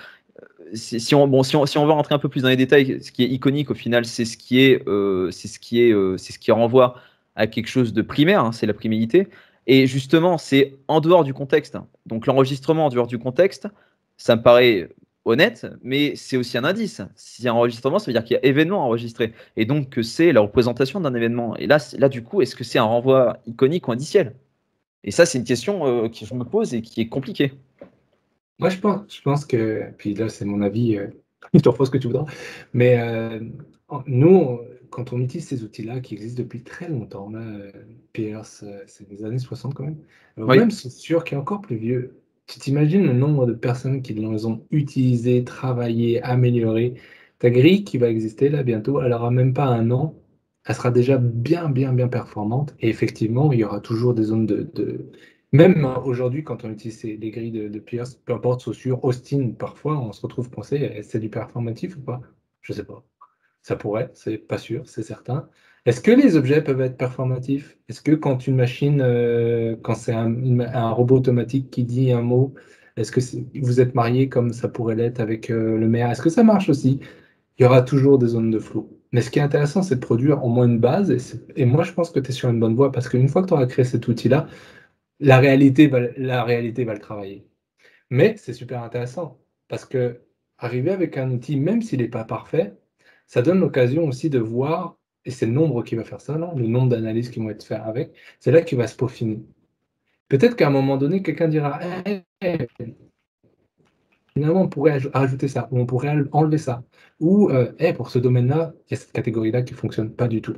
si on, bon, si on, si on, va rentrer un peu plus dans les détails, ce qui est iconique au final, c'est ce qui est, euh, c'est ce qui est, c'est ce qui renvoie à quelque chose de primaire, hein, c'est la priméité. Et justement, c'est en dehors du contexte. Donc l'enregistrement en dehors du contexte, ça me paraît honnête, mais c'est aussi un indice. S'il y a un enregistrement, ça veut dire qu'il y a événement enregistré. Et donc que c'est la représentation d'un événement. Et là, là du coup, est-ce que c'est un renvoi iconique ou indiciel Et ça, c'est une question euh, que je me pose et qui est compliquée. Moi, je pense, que, puis là, c'est mon avis, euh, tu en ce que tu voudras, mais euh, nous, quand on utilise ces outils-là qui existent depuis très longtemps, Pierce, c'est des années 60 quand même, le oui. c'est sûr, qu'il est encore plus vieux, tu t'imagines le nombre de personnes qui les ont utilisées, travaillées, améliorées. Ta grille qui va exister là bientôt, elle n'aura même pas un an. Elle sera déjà bien, bien, bien performante. Et effectivement, il y aura toujours des zones de. Même aujourd'hui, quand on utilise les grilles de, Pierce, peu importe, Saussure, Austin, parfois, on se retrouve penser c'est du performatif ou pas Je sais pas. Ça pourrait, c'est pas sûr, c'est certain. Est-ce que les objets peuvent être performatifs Est-ce que quand une machine, euh, quand c'est un, robot automatique qui dit un mot, est-ce que vous êtes marié comme ça pourrait l'être avec euh, le maire Est-ce que ça marche aussi Il y aura toujours des zones de flou. Mais ce qui est intéressant, c'est de produire au moins une base. Et, moi, je pense que tu es sur une bonne voie parce qu'une fois que tu auras créé cet outil-là, la réalité, va, la réalité va le travailler. Mais c'est super intéressant parce que arriver avec un outil, même s'il n'est pas parfait, ça donne l'occasion aussi de voir et c'est le nombre qui va faire ça, le nombre d'analyses qui vont être faites avec, c'est là qu'il va se peaufiner. Peut-être qu'à un moment donné, quelqu'un dira Eh, eh, eh finalement, on pourrait ajouter ça, ou on pourrait enlever ça, ou euh, Eh, pour ce domaine-là, il y a cette catégorie-là qui ne fonctionne pas du tout.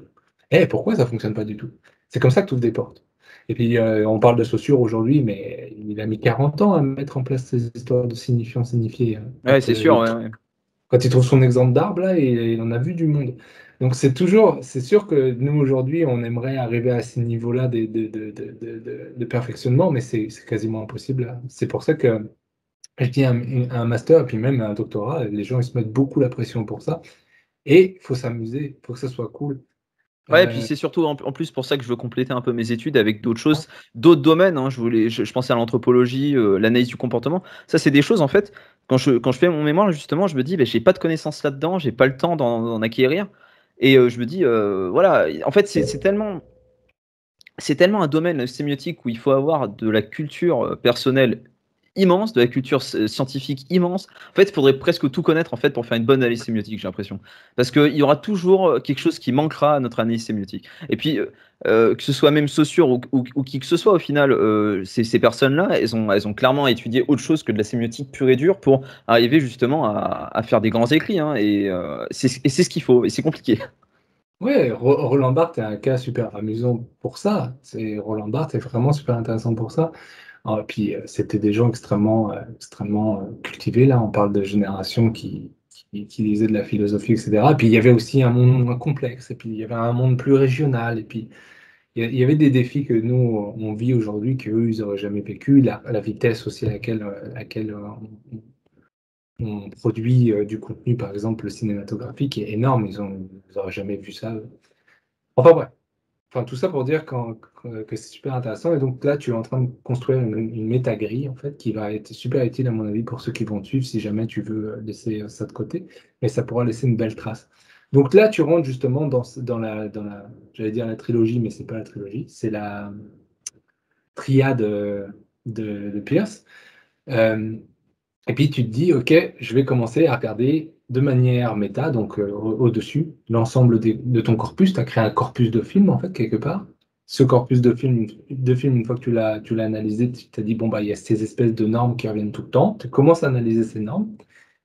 Eh, pourquoi ça ne fonctionne pas du tout C'est comme ça que tout des portes. Et puis, euh, on parle de Saussure aujourd'hui, mais il a mis 40 ans à mettre en place ces histoires de signifiant, signifié. Hein. Oui, c'est euh, sûr quand il trouve son exemple d'arbre, là, il, il, en a vu du monde. Donc c'est toujours, c'est sûr que nous aujourd'hui, on aimerait arriver à ce niveau-là de, perfectionnement, mais c'est quasiment impossible. Hein. C'est pour ça que je dis un, master puis même un doctorat, les gens ils se mettent beaucoup la pression pour ça. Et il faut s'amuser, il faut que ça soit cool. Ouais, et euh, puis c'est surtout en, plus pour ça que je veux compléter un peu mes études avec d'autres choses, d'autres domaines. Hein. Je, voulais, je, pensais à l'anthropologie, euh, l'analyse du comportement. Ça, c'est des choses en fait. Quand je, quand je fais mon mémoire, justement, je me dis, ben, j'ai pas de connaissances là-dedans, j'ai pas le temps d'en acquérir. Et euh, je me dis, voilà, en fait, c'est tellement, c'est tellement un domaine sémiotique où il faut avoir de la culture personnelle immense, de la culture euh, scientifique immense. En fait, il faudrait presque tout connaître en fait pour faire une bonne analyse sémiotique, j'ai l'impression, parce qu'il y aura toujours euh, quelque chose qui manquera à notre analyse sémiotique. Et puis euh, que ce soit même Saussure ou, qui que ce soit, au final, ces, personnes-là, elles ont, elles ont clairement étudié autre chose que de la sémiotique pure et dure pour arriver justement à, faire des grands écrits. Hein. et c'est ce qu'il faut, et c'est compliqué. Oui, Roland Barthes est un cas super amusant pour ça. Roland Barthes est vraiment super intéressant pour ça et ah, puis euh, c'était des gens extrêmement, euh, extrêmement euh, cultivés. Là, on parle de générations qui, utilisaient de la philosophie, etc. puis il y avait aussi un monde moins complexe. Et puis il y avait un monde plus régional. Et puis il y avait des défis que nous on vit aujourd'hui qu'eux ils n'auraient jamais vécu. La, vitesse aussi à laquelle, on, produit du contenu, par exemple cinématographique, est énorme. Ils n'auraient jamais vu ça. Enfin bref tout ça pour dire que, c'est super intéressant. Et donc là, tu es en train de construire une, une métagrille, en fait, qui va être super utile, à mon avis, pour ceux qui vont suivre, si jamais tu veux laisser ça de côté. Mais ça pourra laisser une belle trace. Donc là, tu rentres justement dans, dans la, la j'allais dire la trilogie, mais c'est pas la trilogie, c'est la triade euh, de, Pierce. Euh, et puis tu te dis, OK, je vais commencer à regarder de manière méta, donc euh, au-dessus, l'ensemble de ton corpus. Tu as créé un corpus de films, en fait, quelque part. Ce corpus de films, de films une fois que tu l'as, analysé, tu t'as dit, bon, bah, il y a ces espèces de normes qui reviennent tout le temps. Tu commences à analyser ces normes.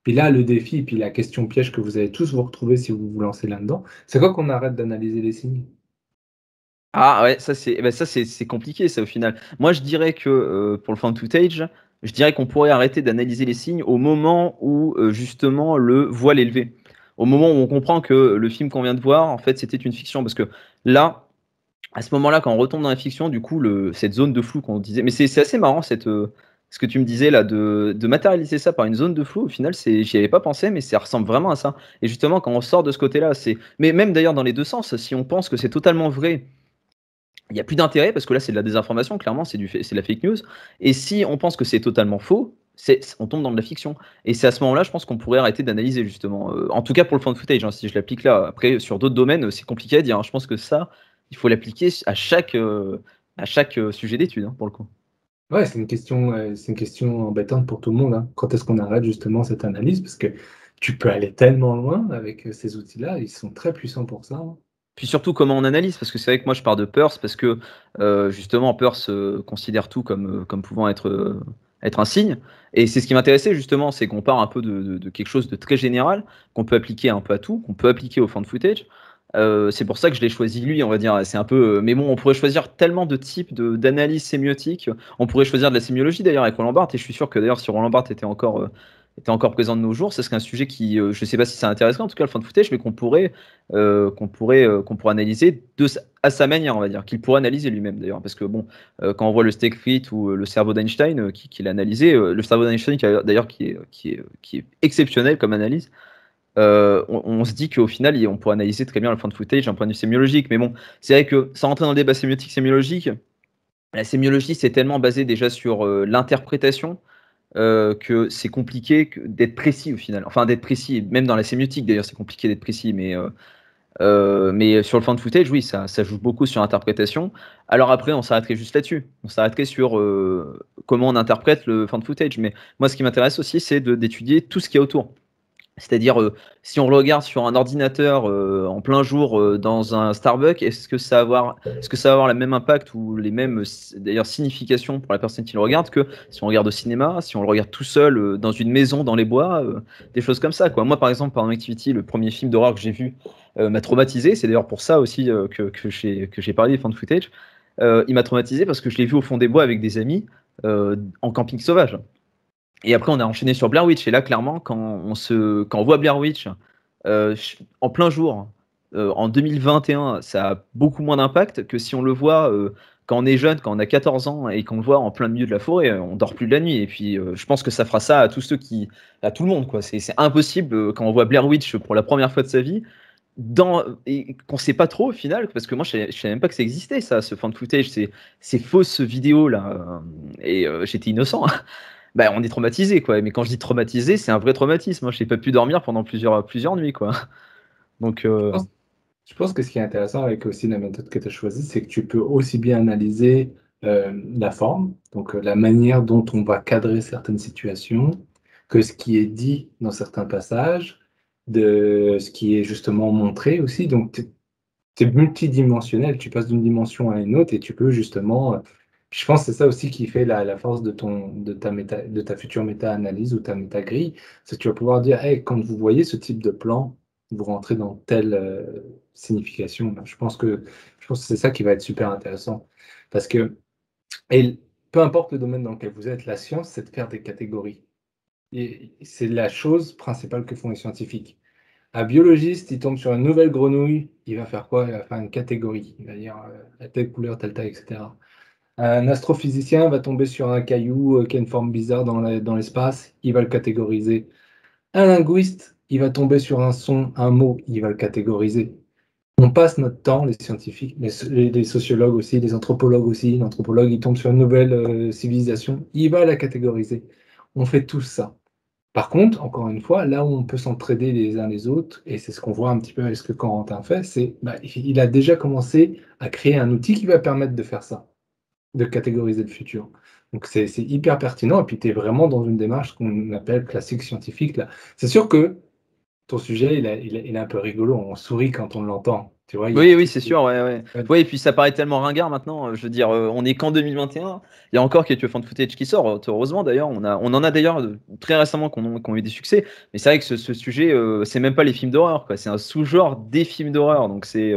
Puis là, le défi, puis la question piège que vous allez tous vous retrouver si vous vous lancez là-dedans, c'est quoi qu'on arrête d'analyser les signes Ah ouais, eh ben, ça c'est c'est compliqué, ça au final. Moi, je dirais que euh, pour le fan age je dirais qu'on pourrait arrêter d'analyser les signes au moment où euh, justement le voile est levé. Au moment où on comprend que le film qu'on vient de voir, en fait, c'était une fiction. Parce que là, à ce moment-là, quand on retombe dans la fiction, du coup, cette zone de flou qu'on disait. Mais c'est assez marrant euh, ce que tu me disais là, de, matérialiser ça par une zone de flou. Au final, j'y avais pas pensé, mais ça ressemble vraiment à ça. Et justement, quand on sort de ce côté-là, c'est. Mais même d'ailleurs, dans les deux sens, si on pense que c'est totalement vrai il n'y a plus d'intérêt parce que là, c'est de la désinformation, clairement, c'est de la fake news. Et si on pense que c'est totalement faux, on tombe dans de la fiction. Et c'est à ce moment-là, je pense qu'on pourrait arrêter d'analyser, justement. Euh, en tout cas, pour le fan footage, hein, si je l'applique là. Après, sur d'autres domaines, c'est compliqué à dire. Hein. Je pense que ça, il faut l'appliquer à chaque, euh, à chaque euh, sujet d'étude, hein, pour le coup. Ouais, c'est une, question, c'est une question embêtante pour tout le monde. Hein. Quand est-ce qu'on arrête, justement, cette analyse Parce que tu peux aller tellement loin avec ces outils-là. Ils sont très puissants pour ça. Puis surtout comment on analyse, parce que c'est vrai que moi je pars de Peirce, parce que euh, justement Peirce euh, considère tout comme, euh, comme pouvant être, être un signe. Et c'est ce qui m'intéressait justement, c'est qu'on part un peu de, de, quelque chose de très général, qu'on peut appliquer un peu à tout, qu'on peut appliquer au de footage. c'est pour ça que je l'ai choisi lui, on va dire. C'est un peu, mais bon, on pourrait choisir tellement de types d'analyse sémiotique. On pourrait choisir de la sémiologie d'ailleurs avec Roland Barthes. Et je suis sûr que d'ailleurs, si Roland Barthes était encore était encore présent de nos jours, c'est un sujet qui, euh, je ne sais pas si ça intéressant. en tout cas le fan footage, mais qu'on pourrait, euh, qu'on pourrait, euh, qu'on pourrait analyser de, à sa manière, on va dire, qu'il pourrait analyser lui-même d'ailleurs, parce que bon, quand on voit le steak ou le cerveau d'Einstein qui, qui l'a analysé, le cerveau d'Einstein d'ailleurs qui est, qui, qui est exceptionnel comme analyse, on, se dit qu'au final, on pourrait analyser très bien le point de footage d'un point de vue sémiologique. Mais bon, c'est vrai que sans rentrer dans le débat sémiotique-sémiologique. La sémiologie, c'est tellement basé déjà sur l'interprétation euh, que c'est compliqué d'être précis au final. Enfin, d'être précis, même dans la sémiotique d'ailleurs, c'est compliqué d'être précis, mais, euh, euh, mais sur le fan footage, oui, ça, ça joue beaucoup sur l'interprétation. Alors après, on s'arrêterait juste là-dessus. On s'arrêterait sur comment on interprète le fan footage. Mais moi, ce qui m'intéresse aussi, c'est d'étudier tout ce qui est autour. C'est-à-dire, si on le regarde sur un ordinateur en plein jour dans un Starbucks, est-ce que, ça va avoir, est-ce que ça va avoir le même impact ou les mêmes d'ailleurs significations pour la personne qui le regarde que si on regarde au cinéma, si on le regarde tout seul dans une maison, dans les bois, des choses comme ça. Moi, par exemple, pendant Activity, le premier film d'horreur que j'ai vu m'a traumatisé. C'est d'ailleurs pour ça aussi que, que, j'ai, que j'ai parlé des de footage. il m'a traumatisé parce que je l'ai vu au fond des bois avec des amis en camping sauvage. Et après, on a enchaîné sur Blair Witch. Et là, clairement, quand on, se, quand on voit Blair Witch euh, en plein jour, euh, en 2021, ça a beaucoup moins d'impact que si on le voit euh, quand on est jeune, quand on a 14 ans et qu'on le voit en plein milieu de la forêt, on dort plus de la nuit. Et puis, je pense que ça fera ça à tous ceux qui, à tout le monde, quoi. C'est impossible quand on voit Blair Witch pour la première fois de sa vie, dans, et qu'on sait pas trop au final, parce que moi, je, ne savais même pas que ça existait, ça, ce fan footage, ces, ces fausses vidéos là. et j'étais innocent. Bah, on est traumatisé, quoi. Mais quand je dis traumatisé, c'est un vrai traumatisme. Je n'ai pas pu dormir pendant plusieurs, plusieurs nuits, quoi. Donc. Euh, je, pense, que ce qui est intéressant avec aussi la méthode que tu as choisie, c'est que tu peux aussi bien analyser euh, la forme, donc euh, la manière dont on va cadrer certaines situations, que ce qui est dit dans certains passages, de ce qui est justement montré aussi. Donc, tu multidimensionnel, tu passes d'une dimension à une autre et tu peux justement je pense que c'est ça aussi qui fait la, force de, ton, ta future méta-analyse ou ta méta-grille, c'est que tu vas pouvoir dire, hey, quand vous voyez ce type de plan, vous rentrez dans telle euh, signification. Bah, je pense que, c'est ça qui va être super intéressant. Parce que, peu importe le domaine dans lequel vous êtes, la science, c'est de faire des catégories. Et c'est la chose principale que font les scientifiques. Un biologiste, il tombe sur une nouvelle grenouille, il va faire quoi Il va faire une catégorie. Il va dire euh, telle couleur, telle taille, etc. Un astrophysicien va tomber sur un caillou euh, qui a une forme bizarre dans l'espace, il va le catégoriser. Un linguiste, il va tomber sur un son, un mot, il va le catégoriser. On passe notre temps, les scientifiques, les, les sociologues aussi, les anthropologues aussi. L'anthropologue, il tombe sur une nouvelle euh, civilisation, il va la catégoriser. On fait tout ça. Par contre, encore une fois, là où on peut s'entraider les uns les autres, et c'est ce qu'on voit un petit peu avec ce que Corentin fait, c'est qu'il bah, il a déjà commencé à créer un outil qui va permettre de faire ça de catégoriser le futur. Donc c'est hyper pertinent et puis tu es vraiment dans une démarche qu'on appelle classique scientifique. C'est sûr que ton sujet, il, est un peu rigolo, on sourit quand on l'entend. Tu vois, oui, oui, c'est sûr. Ouais, et puis ça paraît tellement ringard maintenant. Je veux dire, euh, on est qu'en 2021. Il y a encore quelques de footage qui sortent, euh, Heureusement d'ailleurs, on, on en a d'ailleurs euh, très récemment qu'on ont eu des succès. Mais c'est vrai que ce, sujet, c'est même pas les films d'horreur. C'est un sous-genre des films d'horreur. Donc c'est.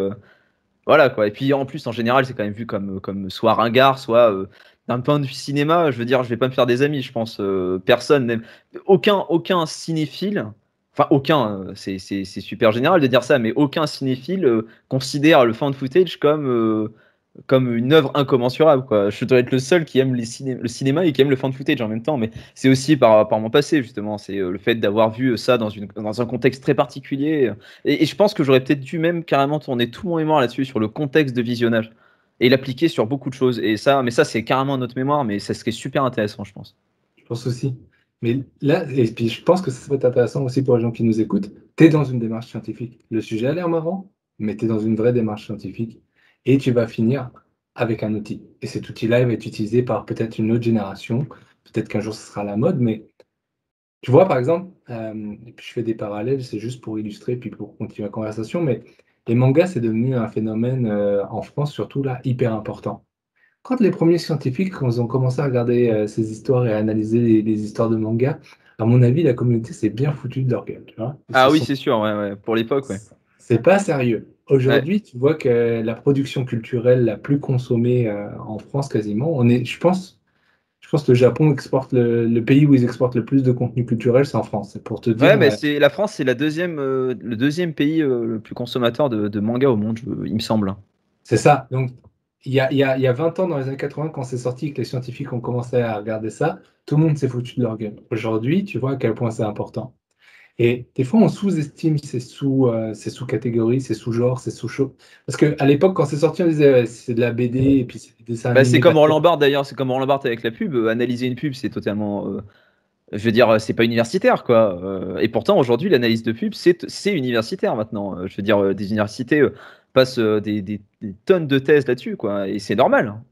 Voilà quoi. Et puis en plus, en général, c'est quand même vu comme, euh, comme soit ringard, soit euh, d'un point de vue cinéma. Je veux dire, je vais pas me faire des amis, je pense. Euh, personne, n'aime. aucun, aucun cinéphile, enfin aucun, c'est super général de dire ça, mais aucun cinéphile considère le fan footage comme comme une œuvre incommensurable. Je devrais être le seul qui aime le cinéma et qui aime le fan footage en même temps, mais c'est aussi par, mon passé, justement. C'est euh, le fait d'avoir vu ça dans, un contexte très particulier. Et, je pense que j'aurais peut-être dû même carrément tourner tout mon mémoire là-dessus, sur le contexte de visionnage, et l'appliquer sur beaucoup de choses. Et ça, mais ça, c'est carrément notre mémoire, mais c'est ce qui est super intéressant, je pense. Je pense aussi. Mais là, et puis je pense que ça serait intéressant aussi pour les gens qui nous écoutent, tu es dans une démarche scientifique. Le sujet a l'air marrant, mais tu es dans une vraie démarche scientifique et tu vas finir avec un outil. Et cet outil-là, il va être utilisé par peut-être une autre génération, peut-être qu'un jour ce sera la mode, mais tu vois, par exemple, euh, et puis je fais des parallèles, c'est juste pour illustrer, puis pour continuer la conversation, mais les mangas, c'est devenu un phénomène euh, en France, surtout là, hyper important. Quand les premiers scientifiques quand ils ont commencé à regarder euh, ces histoires et à analyser les, histoires de mangas, à mon avis, la communauté s'est bien foutue de leur gueule. ah oui, c'est sûr, pour l'époque. Ouais. C'est pas sérieux. Aujourd'hui, tu vois que la production culturelle la plus consommée euh, en France quasiment, on est, je pense, je pense que le Japon exporte le, pays où ils exportent le plus de contenu culturel, c'est en France. C'est pour te dire. Ouais, mais euh, c'est la France, c'est la deuxième, euh, le deuxième pays le plus consommateur de, de manga au monde, il me semble. C'est ça. Donc, il y a, y, a, y a, 20 ans, dans les années 80, quand c'est sorti, que les scientifiques ont commencé à regarder ça, tout le monde s'est foutu de leur gueule. Aujourd'hui, tu vois à quel point c'est important. Et des fois, on sous-estime ces euh, sous-catégories, ces sous-genres, ces sous, genre, c'est sous, chose Parce qu'à l'époque, quand c'est sorti, on disait c'est de la BD et puis c'est des bah, c'est comme Roland Barthes d'ailleurs, c'est comme Roland Barthes avec la pub. Euh, analyser une pub, c'est totalement. Euh, je veux dire, c'est pas universitaire quoi. et pourtant, aujourd'hui, l'analyse de pub, c'est universitaire maintenant. Je veux dire, des universités passent des, tonnes de thèses là-dessus quoi. Et c'est normal. Hein.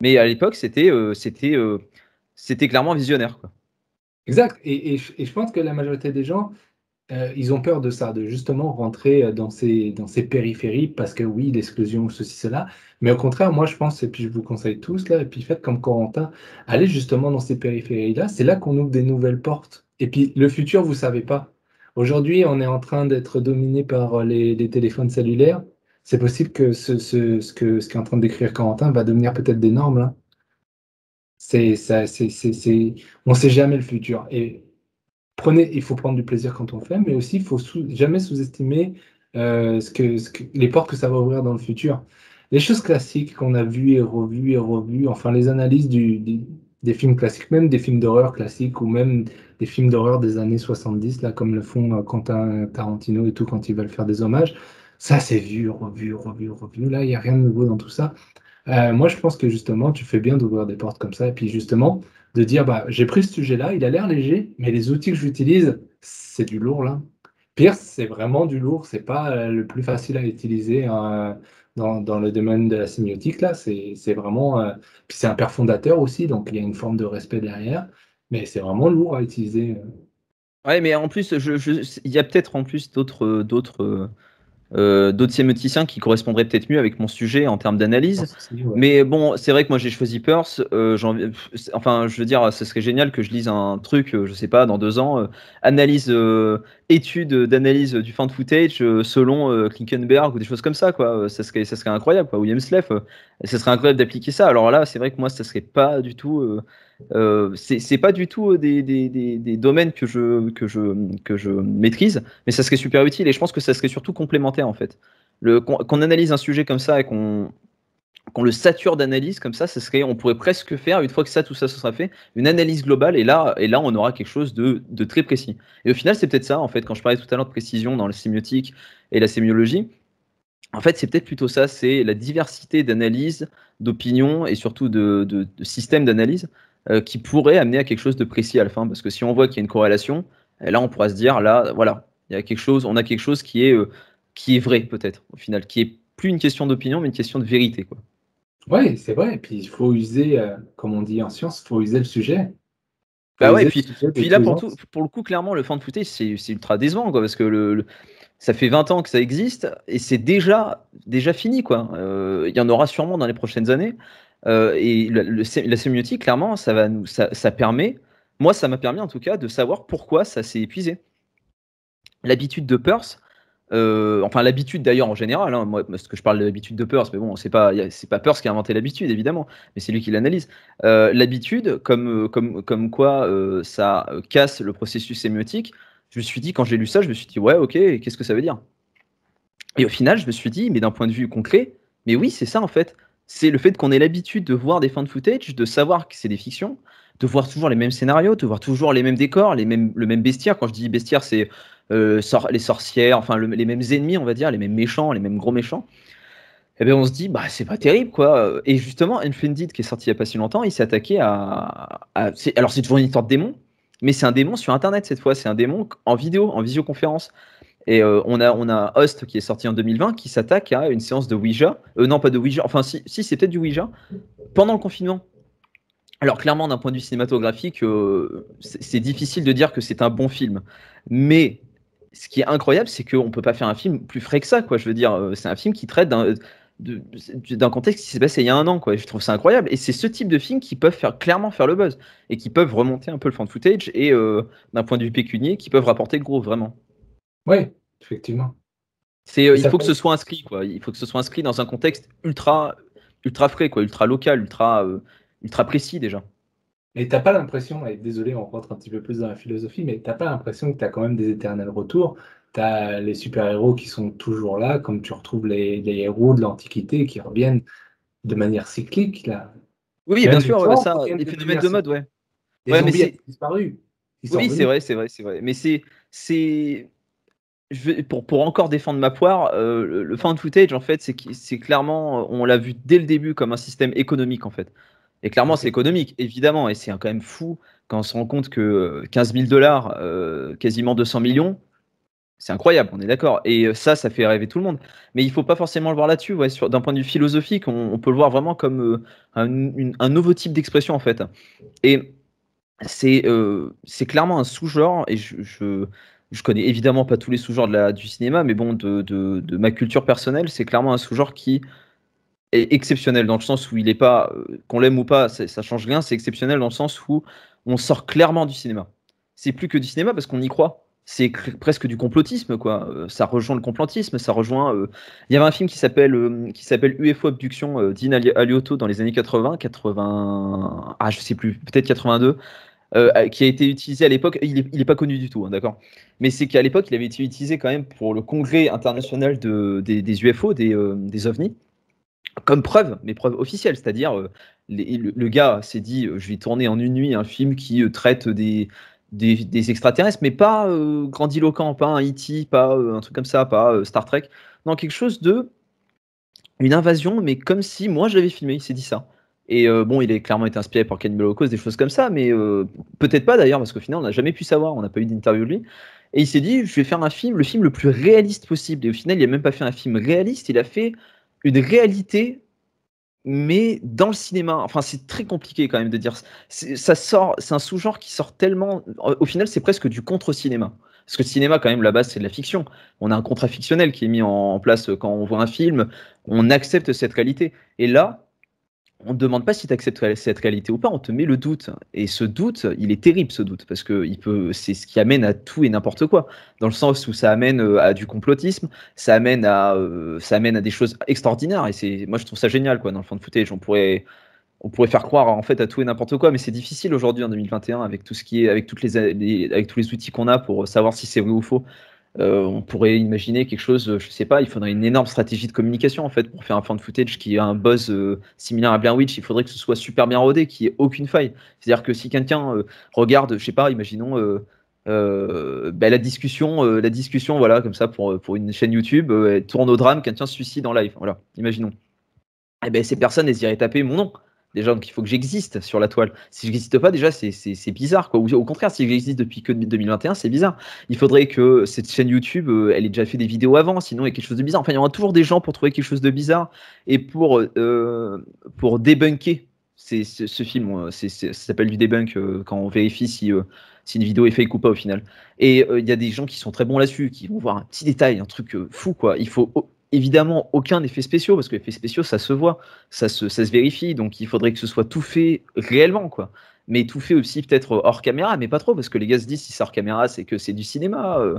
Mais à l'époque, c'était c'était c'était clairement visionnaire quoi. Exact. et, et, je pense que la majorité des gens euh, ils ont peur de ça, de justement rentrer euh, dans ces, dans ces périphéries, parce que oui, l'exclusion, ceci, cela. Mais au contraire, moi, je pense, et puis je vous conseille tous, là, et puis faites comme Corentin, allez justement dans ces périphéries-là. C'est là, qu'on ouvre des nouvelles portes. Et puis, le futur, vous savez pas. Aujourd'hui, on est en train d'être dominé par euh, les, téléphones cellulaires. C'est possible que ce, ce, ce qu'est en train de décrire Corentin va devenir peut-être des normes. là. Hein. C'est, ça, on ne sait jamais le futur. Et prenez, il faut prendre du plaisir quand on fait, mais aussi il faut jamais sous-estimer euh, ce que, les portes que ça va ouvrir dans le futur. Les choses classiques qu'on a vues et revues et revues, enfin les analyses des films classiques, même des films d'horreur classiques ou même des films d'horreur des années 70, là, comme le font euh, Quentin Tarantino et tout quand ils veulent faire des hommages, ça c'est vu, revu, revu, revu. Là, il n'y a rien de nouveau dans tout ça. Euh, moi, je pense que justement, tu fais bien d'ouvrir des portes comme ça. Et puis justement, de dire bah, j'ai pris ce sujet-là, il a l'air léger, mais les outils que j'utilise, c'est du lourd là. Pire, c'est vraiment du lourd, c'est pas euh, le plus facile à utiliser hein, dans, le domaine de la sémiotique là. C'est vraiment, euh, puis c'est un père fondateur aussi, donc il y a une forme de respect derrière, mais c'est vraiment lourd à utiliser. Euh. Ouais, mais en plus, il je, y a peut-être en plus d'autres euh, d'autres sémioticiens qui correspondraient peut-être mieux avec mon sujet en termes d'analyse. Mais bon, c'est vrai que moi j'ai choisi Peirce. Euh, enfin, je veux dire, ce serait génial que je lise un truc, euh, je sais pas, dans deux ans, analyse, étude d'analyse du fin de footage selon Klinkenberg ou des choses comme ça, quoi. Ça serait, ça serait incroyable, quoi. William Sleff, ça serait incroyable d'appliquer ça. Alors là, c'est vrai que moi, ça serait pas du tout. Euh, ce c'est pas du tout euh, des, domaines que je, que, je, que je maîtrise, mais ça serait super utile et je pense que ça serait surtout complémentaire en fait. Qu'on analyse un sujet comme ça et qu'on le sature d'analyse comme ça, ça serait, on pourrait presque faire, une fois que ça, tout ça, ce sera fait, une analyse globale, et là, et là on aura quelque chose de, de très précis. Et au final, c'est peut-être ça, en fait, quand je parlais tout à l'heure de précision dans la sémiotique et la sémiologie, en fait, c'est peut-être plutôt ça, c'est la diversité d'analyses, d'opinions et surtout de, de, de systèmes d'analyse euh, qui pourrait amener à quelque chose de précis à la fin. Parce que si on voit qu'il y a une corrélation, eh, là, on pourra se dire, là, voilà, il y a quelque chose, on a quelque chose qui est, euh, qui est vrai, peut-être, au final, qui est plus une question d'opinion, mais une question de vérité. Quoi. Ouais, c'est vrai. Et puis, il faut user, euh, comme on dit en science, il faut user le sujet. Bah ouais, et puis, là, pour, le coup, clairement, le fan de footage, c'est ultra décevant, quoi, parce que le, ça fait 20 ans que ça existe et c'est déjà, déjà fini, quoi. Il y en aura sûrement dans les prochaines années. Euh, et la sémiotique, clairement, ça, va nous, ça, ça permet, moi, ça m'a permis en tout cas de savoir pourquoi ça s'est épuisé. L'habitude de Peirce, euh, enfin l'habitude d'ailleurs en général, hein, moi, parce que je parle de l'habitude de Peirce, mais bon, c'est pas, c'est pas Peirce qui a inventé l'habitude évidemment, mais c'est lui qui l'analyse. Euh, l'habitude, comme, comme, comme quoi ça casse le processus sémiotique, je me suis dit, quand j'ai lu ça, je me suis dit, ouais, ok, qu'est-ce que ça veut dire Et au final, je me suis dit, mais d'un point de vue concret, mais oui, c'est ça en fait c'est le fait qu'on ait l'habitude de voir des fins de footage, de savoir que c'est des fictions, de voir toujours les mêmes scénarios, de voir toujours les mêmes décors, les mêmes, le même bestiaire. Quand je dis bestiaire, c'est euh, les sorcières, enfin les mêmes ennemis, on va dire, les mêmes méchants, les mêmes gros méchants. Et eh bien on se dit, bah c'est pas terrible quoi. Et justement, Infinite qui est sorti il y a pas si longtemps, il s'est attaqué à. à alors c'est toujours une histoire de démon, mais c'est un démon sur internet cette fois, c'est un démon en vidéo, en visioconférence. Et euh, on, a, on a Host qui est sorti en 2020 qui s'attaque à une séance de Ouija. Euh, non, pas de Ouija. Enfin, si, si c'est peut-être du Ouija. Pendant le confinement. Alors, clairement, d'un point de vue cinématographique, euh, c'est difficile de dire que c'est un bon film. Mais ce qui est incroyable, c'est qu'on ne peut pas faire un film plus frais que ça. Quoi. Je veux dire, c'est un film qui traite d'un contexte qui s'est passé il y a un an. Quoi. Je trouve ça incroyable. Et c'est ce type de films qui peuvent faire clairement faire le buzz et qui peuvent remonter un peu le fan footage et d'un point de vue pécunier qui peuvent rapporter gros vraiment. Oui, effectivement. C'est, euh, il faut que ce soit inscrit, quoi. Il faut que ce soit inscrit dans un contexte ultra, ultra frais, quoi, ultra local, ultra, euh, ultra précis déjà. mais t'as pas l'impression, et désolé, on rentre un petit peu plus dans la philosophie, mais t'as pas l'impression que tu as quand même des éternels retours. Tu as les super-héros qui sont toujours là, comme tu retrouves les, héros de l'Antiquité qui reviennent de manière cyclique. Là. Oui, bien sûr, ça, les phénomènes de mode, ouais. ouais, mais disparu. oui, c'est vrai, c'est vrai, c'est vrai. Mais c'est, c'est, pour, pour encore défendre ma poire, euh, le, le fan footage, en fait, c'est clairement, euh, on l'a vu dès le début comme un système économique, en fait. Et clairement, c'est économique, évidemment. Et c'est quand même fou quand on se rend compte que 15 euh, 000 dollars, quasiment 200 millions, c'est incroyable, on est d'accord. Et ça, ça fait rêver tout le monde. Mais il ne faut pas forcément le voir là-dessus. Ouais, D'un point de vue philosophique, on, peut le voir vraiment comme un, nouveau type d'expression, en fait. Et c'est clairement un sous-genre. Et je, je, je connais évidemment pas tous les sous-genres de la, du cinéma, mais bon, de, ma culture personnelle, c'est clairement un sous-genre qui est exceptionnel dans le sens où il n'est pas, euh, qu'on l'aime ou pas, ça change rien, c'est exceptionnel dans le sens où on sort clairement du cinéma. C'est plus que du cinéma parce qu'on y croit. C'est presque du complotisme, quoi. Euh, ça rejoint le complotisme, ça rejoint. Euh, il y avait un film qui s'appelle qui s'appelle UFO Abduction d'Ina Aliotto dans les années 80, 80, ah je sais plus, peut-être 82, euh, qui a été utilisé à l'époque. Il n'est pas connu du tout, hein, d'accord Mais c'est qu'à l'époque, il avait été utilisé quand même pour le congrès international de, des, UFO, euh, des, ovnis, comme preuve, mais preuve officielle. C'est-à-dire, euh, le, gars s'est dit je vais tourner en une nuit un film qui traite des, des. Des, extraterrestres, mais pas grandiloquent, pas un E.T., pas un truc comme ça, pas Star Trek. Non, quelque chose de. Une invasion, mais comme si moi je l'avais filmé, il s'est dit ça. Et euh, bon, il est clairement été inspiré par Ken Holocaust, des choses comme ça, mais euh, peut-être pas d'ailleurs, parce qu'au final, on n'a jamais pu savoir, on n'a pas eu d'interview de lui. Et il s'est dit, je vais faire un film, le film le plus réaliste possible. Et au final, il n'a même pas fait un film réaliste, il a fait une réalité, mais dans le cinéma. Enfin, c'est très compliqué quand même de dire. Ça sort, c'est un sous-genre qui sort tellement. Au final, c'est presque du contre-cinéma. Parce que le cinéma, quand même, la base, c'est de la fiction. On a un contrat fictionnel qui est mis en place quand on voit un film. On accepte cette réalité. Et là, on ne demande pas si tu acceptes cette réalité ou pas, on te met le doute. Et ce doute, il est terrible, ce doute, parce que il peut, c'est ce qui amène à tout et n'importe quoi, dans le sens où ça amène euh, à du complotisme, ça amène à, euh, ça amène à des choses extraordinaires. Et c'est, moi, je trouve ça génial, quoi, dans le fond de footage. On pourrait, on pourrait faire croire en fait à tout et n'importe quoi, mais c'est difficile aujourd'hui en 2021 avec tout ce qui est, avec toutes avec tous les outils qu'on a pour savoir si c'est vrai ou faux. Euh, on pourrait imaginer quelque chose, euh, je sais pas, il faudrait une énorme stratégie de communication en fait pour faire un fan footage qui a un buzz euh, similaire à Blair Witch. Il faudrait que ce soit super bien rodé, qu'il n'y ait aucune faille. C'est-à-dire que si quelqu'un regarde, je sais pas, imaginons ben, la discussion, la discussion, voilà, comme ça pour, pour une chaîne YouTube, elle tourne au drame, quelqu'un se suicide en live, voilà, imaginons. Et eh ben ces personnes, elles iraient taper mon nom. Déjà, donc il faut que j'existe sur la toile. Si je n'existe pas, déjà, c'est bizarre. Quoi. au contraire, si j'existe depuis que 2021, c'est bizarre. Il faudrait que cette chaîne YouTube, euh, elle ait déjà fait des vidéos avant, sinon il y a quelque chose de bizarre. Enfin, il y aura toujours des gens pour trouver quelque chose de bizarre et pour, euh, pour débunker c'est ce, film, euh, ça s'appelle du débunk quand on vérifie si, si, une vidéo est fake ou pas au final. Et il y a des gens qui sont très bons là-dessus, qui vont voir un petit détail, un truc fou quoi. Il faut évidemment aucun effet spéciaux parce que l'effet spéciaux ça se voit, ça se, ça se vérifie, donc il faudrait que ce soit tout fait réellement quoi. Mais tout fait aussi peut-être hors caméra, mais pas trop parce que les gars se disent si c'est hors caméra c'est que c'est du cinéma. Euh.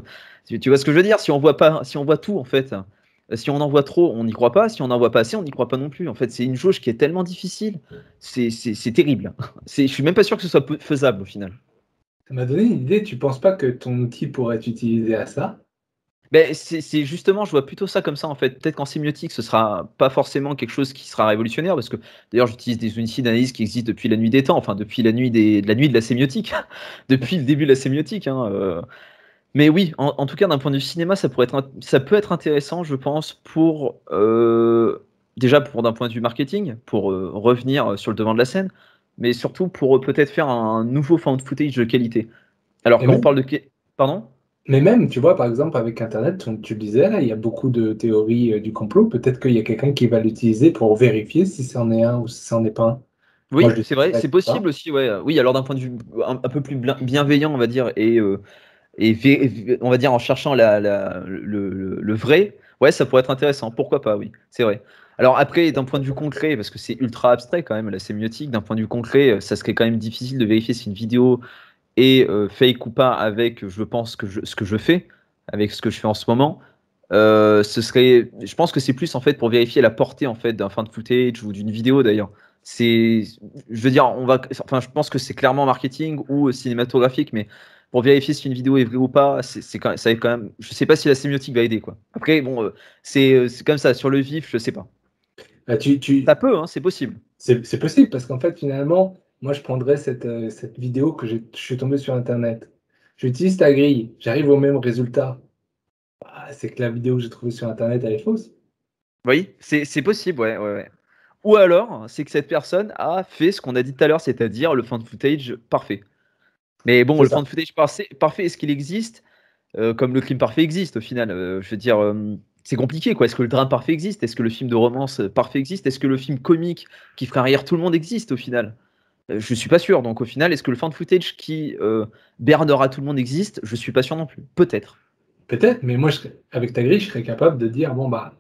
tu vois ce que je veux dire Si on voit pas, si on voit tout en fait, euh, si on en voit trop on n'y croit pas, si on en voit pas assez on n'y croit pas non plus. En fait c'est une jauge qui est tellement difficile, c'est terrible. Je suis même pas sûr que ce soit faisable au final. Ça m'a donné une idée. Tu penses pas que ton outil pourrait être utilisé à ça ben, c'est justement, je vois plutôt ça comme ça en fait. Peut-être qu'en sémiotique, ce sera pas forcément quelque chose qui sera révolutionnaire, parce que d'ailleurs, j'utilise des outils d'analyse qui existent depuis la nuit des temps, enfin depuis la nuit des, la nuit de la sémiotique, depuis le début de la sémiotique. Hein, euh. Mais oui, en, tout cas, d'un point de vue cinéma, ça pourrait être, ça peut être intéressant, je pense, pour euh, déjà pour d'un point de vue marketing, pour euh, revenir sur le devant de la scène, mais surtout pour peut-être faire un nouveau found footage de qualité. Alors, quand on parle de pardon mais même, tu vois, par exemple, avec Internet, tu le disais, là, il y a beaucoup de théories euh, du complot. Peut-être qu'il y a quelqu'un qui va l'utiliser pour vérifier si c'en est un ou si c'en est pas un. Oui, c'est vrai, c'est possible aussi, ouais. Oui, alors d'un point de vue un, peu plus bienveillant, on va dire, et, euh, et, on va dire en cherchant la, la, le, le, le, vrai, ouais, ça pourrait être intéressant. Pourquoi pas, oui, c'est vrai. Alors après, d'un point de vue concret, parce que c'est ultra abstrait quand même, la sémiotique, d'un point de vue concret, euh, ça serait quand même difficile de vérifier si une vidéo et euh, fake ou pas avec je pense que ce que je fais, avec ce que je fais en ce moment, euh, ce serait, je pense que c'est plus en fait pour vérifier la portée en fait d'un fin de footage ou d'une vidéo d'ailleurs. C'est, je veux dire, on va, enfin, je pense que c'est clairement marketing ou cinématographique, mais pour vérifier si une vidéo est vraie ou pas, c'est quand, quand même, je sais pas si la sémiotique va aider quoi. Après, bon, euh, c'est comme ça sur le vif, je sais pas. Ah, tu, tu... Ça peut, hein, c'est possible. C'est possible parce qu'en fait, finalement, moi je prendrais cette, euh, vidéo que je suis tombé sur Internet. J'utilise ta grille, j'arrive au même résultat. Ah, c'est que la vidéo que j'ai trouvée sur Internet, elle est fausse. Oui, c'est possible, ouais, ouais, Ou alors, c'est que cette personne a fait ce qu'on a dit tout à l'heure, c'est-à-dire le fan footage parfait. Mais bon, le fan footage parfait, est-ce qu'il existe euh, Comme le crime parfait existe au final. Euh, je veux dire, c'est compliqué, quoi. Est-ce que le drame parfait existe Est-ce que le film de romance parfait existe Est-ce que le film comique qui ferait rire tout le monde existe au final euh, je suis pas sûr. Donc au final, est-ce que le fan footage qui euh, bernera tout le monde existe Je suis pas sûr non plus. Peut-être. Peut-être, mais moi, je, avec ta grille, je serais capable de dire bon bah,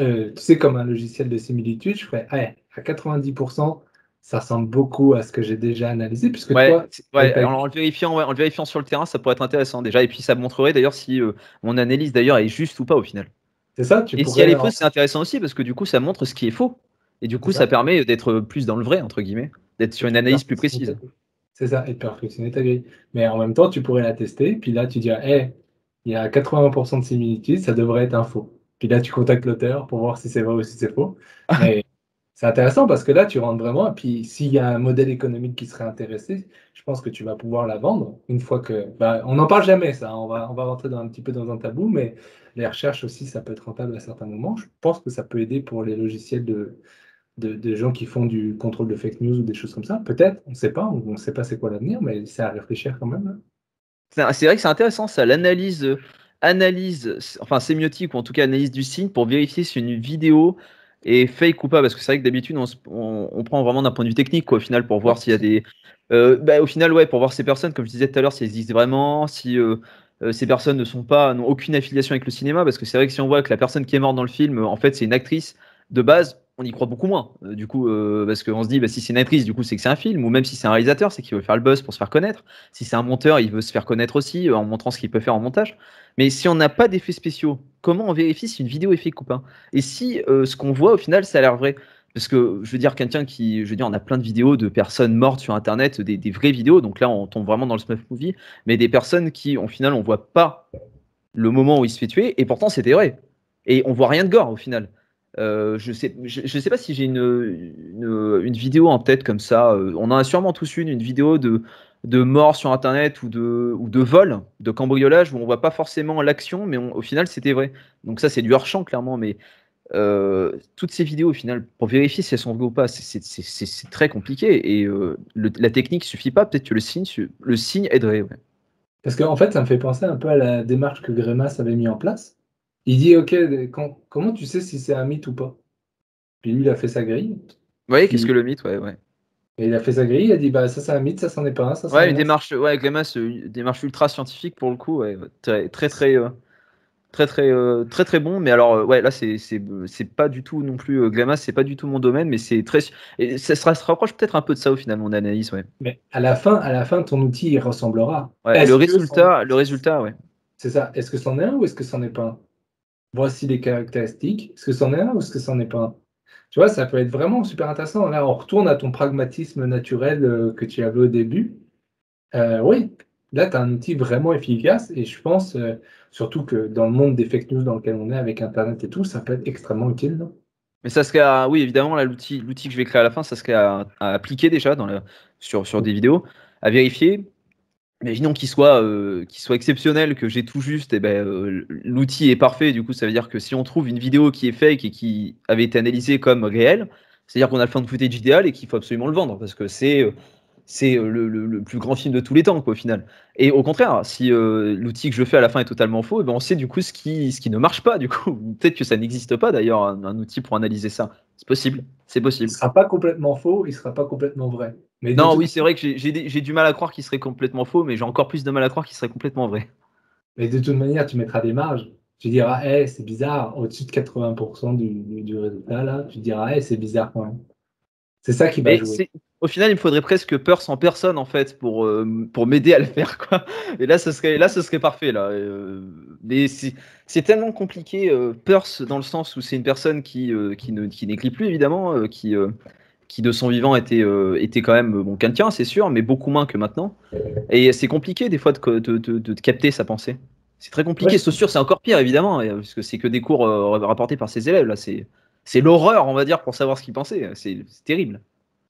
euh, tu sais, comme un logiciel de similitude, je ferais à 90%. Ça ressemble beaucoup à ce que j'ai déjà analysé, puisque toi, ouais, en, le vérifiant, en vérifiant sur le terrain, ça pourrait être intéressant déjà. Et puis ça montrerait d'ailleurs si mon analyse d'ailleurs est juste ou pas au final. C'est ça, Et si elle est fausse, c'est intéressant aussi parce que du coup, ça montre ce qui est faux. Et du coup, ça permet d'être plus dans le vrai, entre guillemets d'être sur une analyse plus précise. C'est ça, et de perfectionner ta grille. Mais en même temps, tu pourrais la tester, puis là, tu dis, hé, il y a 80% de similitudes, ça devrait être un faux. Puis là, tu contactes l'auteur pour voir si c'est vrai ou si c'est faux. Mais c'est intéressant parce que là, tu rentres vraiment, et puis s'il y a un modèle économique qui serait intéressé, je pense que tu vas pouvoir la vendre une fois que. Bah, on n'en parle jamais, ça. Hein. On va, on rentrer dans, un petit peu dans un tabou, mais les recherches aussi, ça peut être rentable à certains moments. Je pense que ça peut aider pour les logiciels de, de, gens qui font du contrôle de fake news ou des choses comme ça. Peut-être, on ne sait pas, on ne sait pas c'est quoi l'avenir, mais c'est à réfléchir quand même. Hein. C'est vrai que c'est intéressant ça, l'analyse, analyse, enfin sémiotique ou en tout cas analyse du signe pour vérifier si une vidéo est fake ou pas, parce que c'est vrai que d'habitude on, on, prend vraiment d'un point de vue technique quoi, au final pour voir s'il y a des, euh, bah, au final ouais pour voir ces personnes comme je disais tout à l'heure si elles existent vraiment, si euh, euh, ces personnes ne sont pas n'ont aucune affiliation avec le cinéma, parce que c'est vrai que si on voit que la personne qui est morte dans le film en fait c'est une actrice de base, on y croit beaucoup moins, euh, du coup, euh, parce qu'on se dit, bah, si c'est une actrice, du coup, c'est que c'est un film, ou même si c'est un réalisateur, c'est qu'il veut faire le buzz pour se faire connaître. Si c'est un monteur, il veut se faire connaître aussi euh, en montrant ce qu'il peut faire en montage. Mais si on n'a pas d'effets spéciaux, comment on vérifie si une vidéo est fake ou pas Et si ce qu'on voit, au final, ça a l'air vrai parce que je veux dire, quelqu'un qui, je veux dire, on a plein de vidéos de personnes mortes sur Internet, des, vraies vidéos, donc là on tombe vraiment dans le smurf movie, mais des personnes qui, au final, on voit pas le moment où il se fait tuer, et pourtant c'était vrai. Et on voit rien de gore au final. Euh, je sais, je, sais pas si j'ai une, une, vidéo en tête comme ça. Euh, on en a sûrement tous une, une vidéo de, de mort sur Internet ou de, ou de vol, de cambriolage, où on voit pas forcément l'action, mais au final, c'était vrai. Donc ça, c'est du hors-champ, clairement, mais euh, toutes ces vidéos, au final, pour vérifier si elles sont vraies ou pas, c'est, très compliqué. Et la technique suffit pas, peut-être que le signe, le signe aiderait. Parce qu'en fait, ça me fait penser un peu à la démarche que Grémas avait mis en place il dit Ok, comment tu sais si c'est un mythe ou pas Puis lui, il a fait sa grille. Oui, qu'est-ce que le mythe Ouais, ouais. Et il a fait sa grille, il a dit bah ça c'est un mythe, ça c'en est pas un, ça. Ouais, une démarche, ouais, démarche ultra scientifique pour le coup, ouais, très très très euh, très euh, très, très bon. Mais alors euh, ouais, là c'est c'est pas du tout non plus Glamas c'est pas du tout mon domaine, mais c'est très et ça se, rapproche peut-être un peu de ça au final mon analyse, ouais. Mais à la fin, à la fin, ton outil il ressemblera. le résultat, le résultat, ouais. C'est ça. Est-ce que c'en est un ou est-ce que c'en est pas un voici les caractéristiques, est-ce que c'en est un ou est-ce que c'en est pas un Tu vois, ça peut être vraiment super intéressant. Là, on retourne à ton pragmatisme naturel euh, que tu avais au début. Euh, oui, là, tu as un outil vraiment efficace et je pense euh, surtout que dans le monde des fake news dans lequel on est avec Internet et tout, ça peut être extrêmement utile. mais ça se oui, évidemment, l'outil, que je vais créer à la fin, ça serait à, à appliquer déjà sur des vidéos, à vérifier imaginons qu'il soit, euh, soit exceptionnel, que j'ai tout juste, et eh ben, euh, l'outil est parfait. Du coup, ça veut dire que si on trouve une vidéo qui est fake et qui avait été analysée comme réelle, c'est-à-dire qu'on a le de footage idéal et qu'il faut absolument le vendre parce que c'est euh, c'est euh, le, plus grand film de tous les temps, quoi, au final. Et au contraire, si euh, l'outil que je fais à la fin est totalement faux, eh ben, on sait du coup ce qui, ne marche pas, du coup. Peut-être que ça n'existe pas d'ailleurs, un, outil pour analyser ça. C'est possible, c'est possible. Il sera pas complètement faux, il sera pas complètement vrai. Mais non, oui, c'est vrai que j'ai du mal à croire qu'il serait complètement faux, mais j'ai encore plus de mal à croire qu'il serait complètement vrai. Mais de toute manière, tu mettras des marges. Tu diras, Eh, c'est bizarre, au-dessus de 80% du, résultat, là, tu diras, hey, eh, c'est bizarre quand même. C'est ça qui va jouer. Au final, il me faudrait presque peur en personne en fait pour, euh, pour m'aider à le faire quoi. Et là, ce serait là, ce serait parfait là. Euh, mais c'est tellement compliqué euh, dans le sens où c'est une personne qui euh, qui n'écrit plus évidemment, qui qui de son vivant était, était quand même bon quelqu'un, c'est sûr, mais beaucoup moins que maintenant. Et c'est compliqué des fois de, de, capter sa pensée. C'est très compliqué. C'est sûr, c'est encore pire évidemment, parce que c'est que des cours rapportés par ses élèves. Là, c'est l'horreur, on va dire, pour savoir ce qu'il pensait. C'est terrible.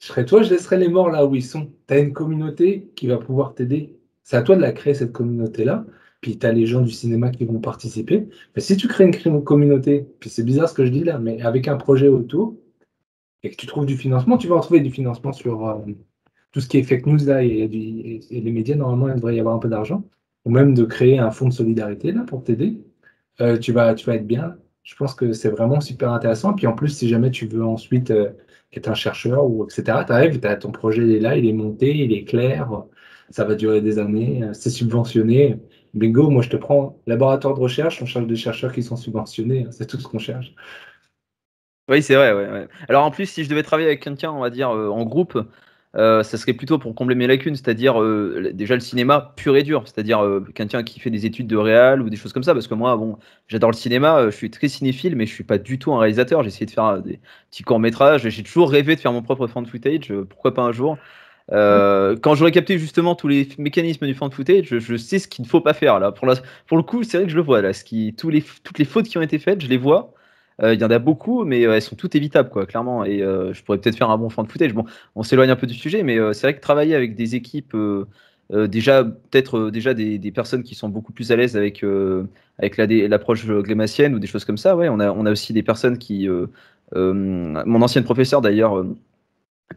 Je serais toi, je laisserais les morts là où ils sont. Tu as une communauté qui va pouvoir t'aider. C'est à toi de la créer, cette communauté-là. Puis tu as les gens du cinéma qui vont participer. Mais si tu crées une communauté, puis c'est bizarre ce que je dis là, mais avec un projet autour, et que tu trouves du financement, tu vas en trouver du financement sur euh, tout ce qui est fake news là et, les médias, normalement, il devrait y avoir un peu d'argent. Ou même de créer un fonds de solidarité là pour t'aider. Euh, tu, vas, tu vas être bien je pense que c'est vraiment super intéressant. Puis en plus, si jamais tu veux ensuite euh, être un chercheur ou etc., tu arrives, ton projet est là, il est monté, il est clair, ça va durer des années, euh, c'est subventionné. Bingo, moi je te prends. Laboratoire de recherche, on cherche des chercheurs qui sont subventionnés, hein, c'est tout ce qu'on cherche. Oui, c'est vrai. Alors en plus, si je devais travailler avec quelqu'un, on va dire euh, en groupe, euh, ça serait plutôt pour combler mes lacunes, c'est-à-dire euh, déjà le cinéma pur et dur, c'est-à-dire qu'un euh, quelqu'un qui fait des études de réal ou des choses comme ça, parce que moi, bon, j'adore le cinéma, je suis très cinéphile, mais je suis pas du tout un réalisateur. J'ai essayé de faire des petits courts-métrages, j'ai toujours rêvé de faire mon propre fan footage, pourquoi pas un jour quand j'aurais capté justement tous les mécanismes du fan footage, je, je sais ce qu'il ne faut pas faire là. Pour, pour le coup, c'est vrai que je le vois là. Ce qui, toutes les fautes qui ont été faites, je les vois. Euh, il y en a beaucoup, mais euh, elles sont toutes évitables, quoi, clairement. Et euh, je pourrais peut-être faire un bon fond de footage. Bon, on s'éloigne un peu du sujet, mais c'est vrai que travailler avec des équipes. déjà peut-être déjà des, personnes qui sont beaucoup plus à l'aise avec avec l'approche glématienne ou des choses comme ça ouais on a on a aussi des personnes qui mon ancienne professeur d'ailleurs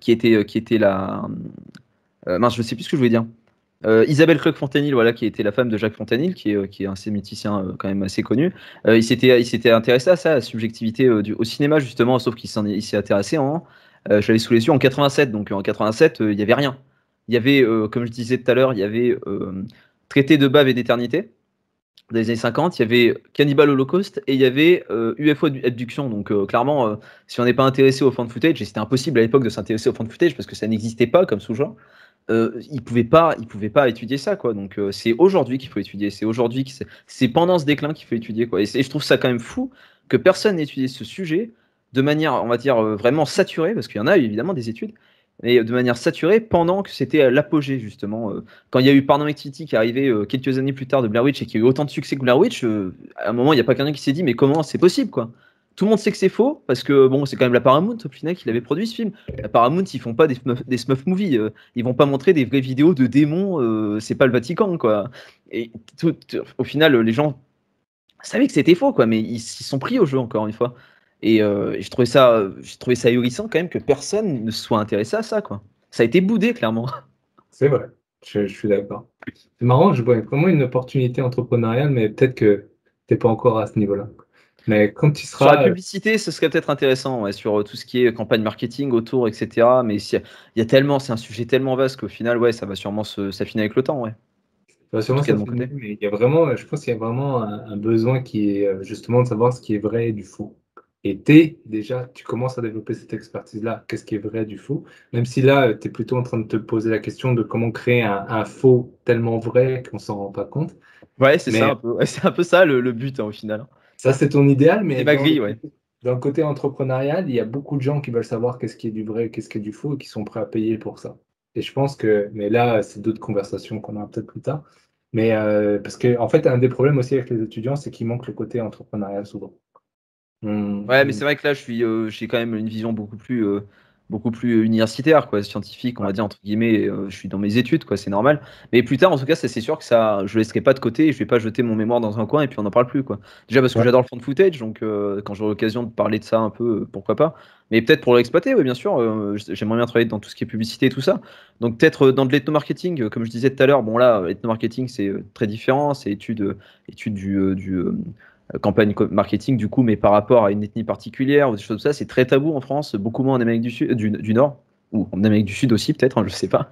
qui était qui était la mince je sais plus ce que je voulais dire euh, Isabelle Cloque Fontanil, voilà, qui était la femme de Jacques Fontanil, qui est, euh, qui est un cinématicien euh, quand même assez connu, il s'était intéressé à ça, à la subjectivité au cinéma justement, sauf qu'il s'est intéressé en, j'avais sous les yeux, en 87. Donc en 87, il n'y avait rien. Il y avait, comme je disais tout à l'heure, il y avait Traité de Bave et d'éternité dans les années 50, il y avait Cannibal Holocaust et il y avait UFO Abduction. Donc clairement, si on n'est pas intéressé au fan footage, et c'était impossible à l'époque de s'intéresser au fan footage parce que ça n'existait pas comme sous-genre euh, ils pouvait pas, il pouvait pas étudier ça quoi. Donc euh, c'est aujourd'hui qu'il faut étudier, c'est aujourd'hui c'est pendant ce déclin qu'il faut étudier quoi. Et, je trouve ça quand même fou que personne n'ait étudié ce sujet de manière, on va dire euh, vraiment saturée, parce qu'il y en a évidemment des études, mais de manière saturée pendant que c'était euh, l'apogée justement. quand il y a eu Pardon Activity qui est arrivé quelques années plus tard de Blair Witch et qui a eu autant de succès que Blair Witch, à un moment il n'y a pas quelqu'un qui s'est dit mais comment c'est possible quoi. Tout le monde sait que c'est faux parce que bon, c'est quand même la Paramount au final qui l'avait produit ce film. La Paramount, ils font pas des, des movies, euh. ils vont pas montrer des vraies vidéos de démons. Euh, c'est pas le Vatican quoi. Et au final, les gens savaient que c'était faux quoi, mais ils s'y sont pris au jeu encore une fois. Et euh, je j'ai trouvé ça, j'ai trouvé ça ahurissant quand même que personne ne soit intéressé à ça quoi. Ça a été boudé clairement. C'est vrai, je, suis d'accord. C'est marrant, je vois vraiment une opportunité entrepreneuriale, mais peut-être que t'es pas encore à ce niveau-là quand Sur la euh, publicité, ce serait peut-être intéressant, sur euh, tout ce qui est campagne marketing autour, etc. Mais il y a tellement, c'est un sujet tellement vaste qu'au final, ouais, ça va sûrement s'affiner avec le temps, ouais. il y a vraiment, euh, je pense qu'il y a vraiment un, besoin qui est justement de savoir ce qui est vrai et du faux. Et dès déjà, tu commences à développer cette expertise-là. Qu'est-ce qui est vrai du faux Même si là, tu es plutôt en train de te poser la question de comment créer un, faux tellement vrai qu'on s'en rend pas compte. Ouais, c'est ça un peu. c'est un peu ça le, but hein, au final. Hein. Ça, c'est ton idéal, mais. Dans, le côté entrepreneurial, il y a beaucoup de gens qui veulent savoir qu'est-ce qui est du vrai, qu'est-ce qui est du faux, et qui sont prêts à payer pour ça. Et je pense que, mais là, c'est d'autres conversations qu'on aura peut-être plus tard. Mais euh, parce que, en fait, un des problèmes aussi avec les étudiants, c'est qu'ils manquent le côté entrepreneurial souvent. Oui, mmh. Ouais, mais c'est vrai que là, je suis, euh, j'ai quand même une vision beaucoup plus euh, beaucoup plus euh, universitaire, quoi, scientifique, on va dire entre guillemets. Euh, je suis dans mes études, quoi, c'est normal. Mais plus tard, en tout cas, c'est sûr que ça, je laisserai pas de côté et je vais pas jeter mon mémoire dans un coin et puis on n'en parle plus, quoi. Déjà parce que j'adore le fond de footage, donc euh, quand j'aurai l'occasion de parler de ça un peu, pourquoi pas. Mais peut-être pour l'exploiter, oui, bien sûr. J'aimerais bien travailler dans tout ce qui est publicité et tout ça. Donc peut-être dans de l'ethnomarketing, comme je disais tout à l'heure. Bon là, marketing c'est très différent, c'est étude, étude du euh, campagne marketing du coup, mais par rapport à une ethnie particulière ou des choses comme ça, c'est très tabou en France, beaucoup moins en Amérique du, Sud, euh, du, Nord ou en Amérique du Sud aussi peut-être, hein, je ne sais pas.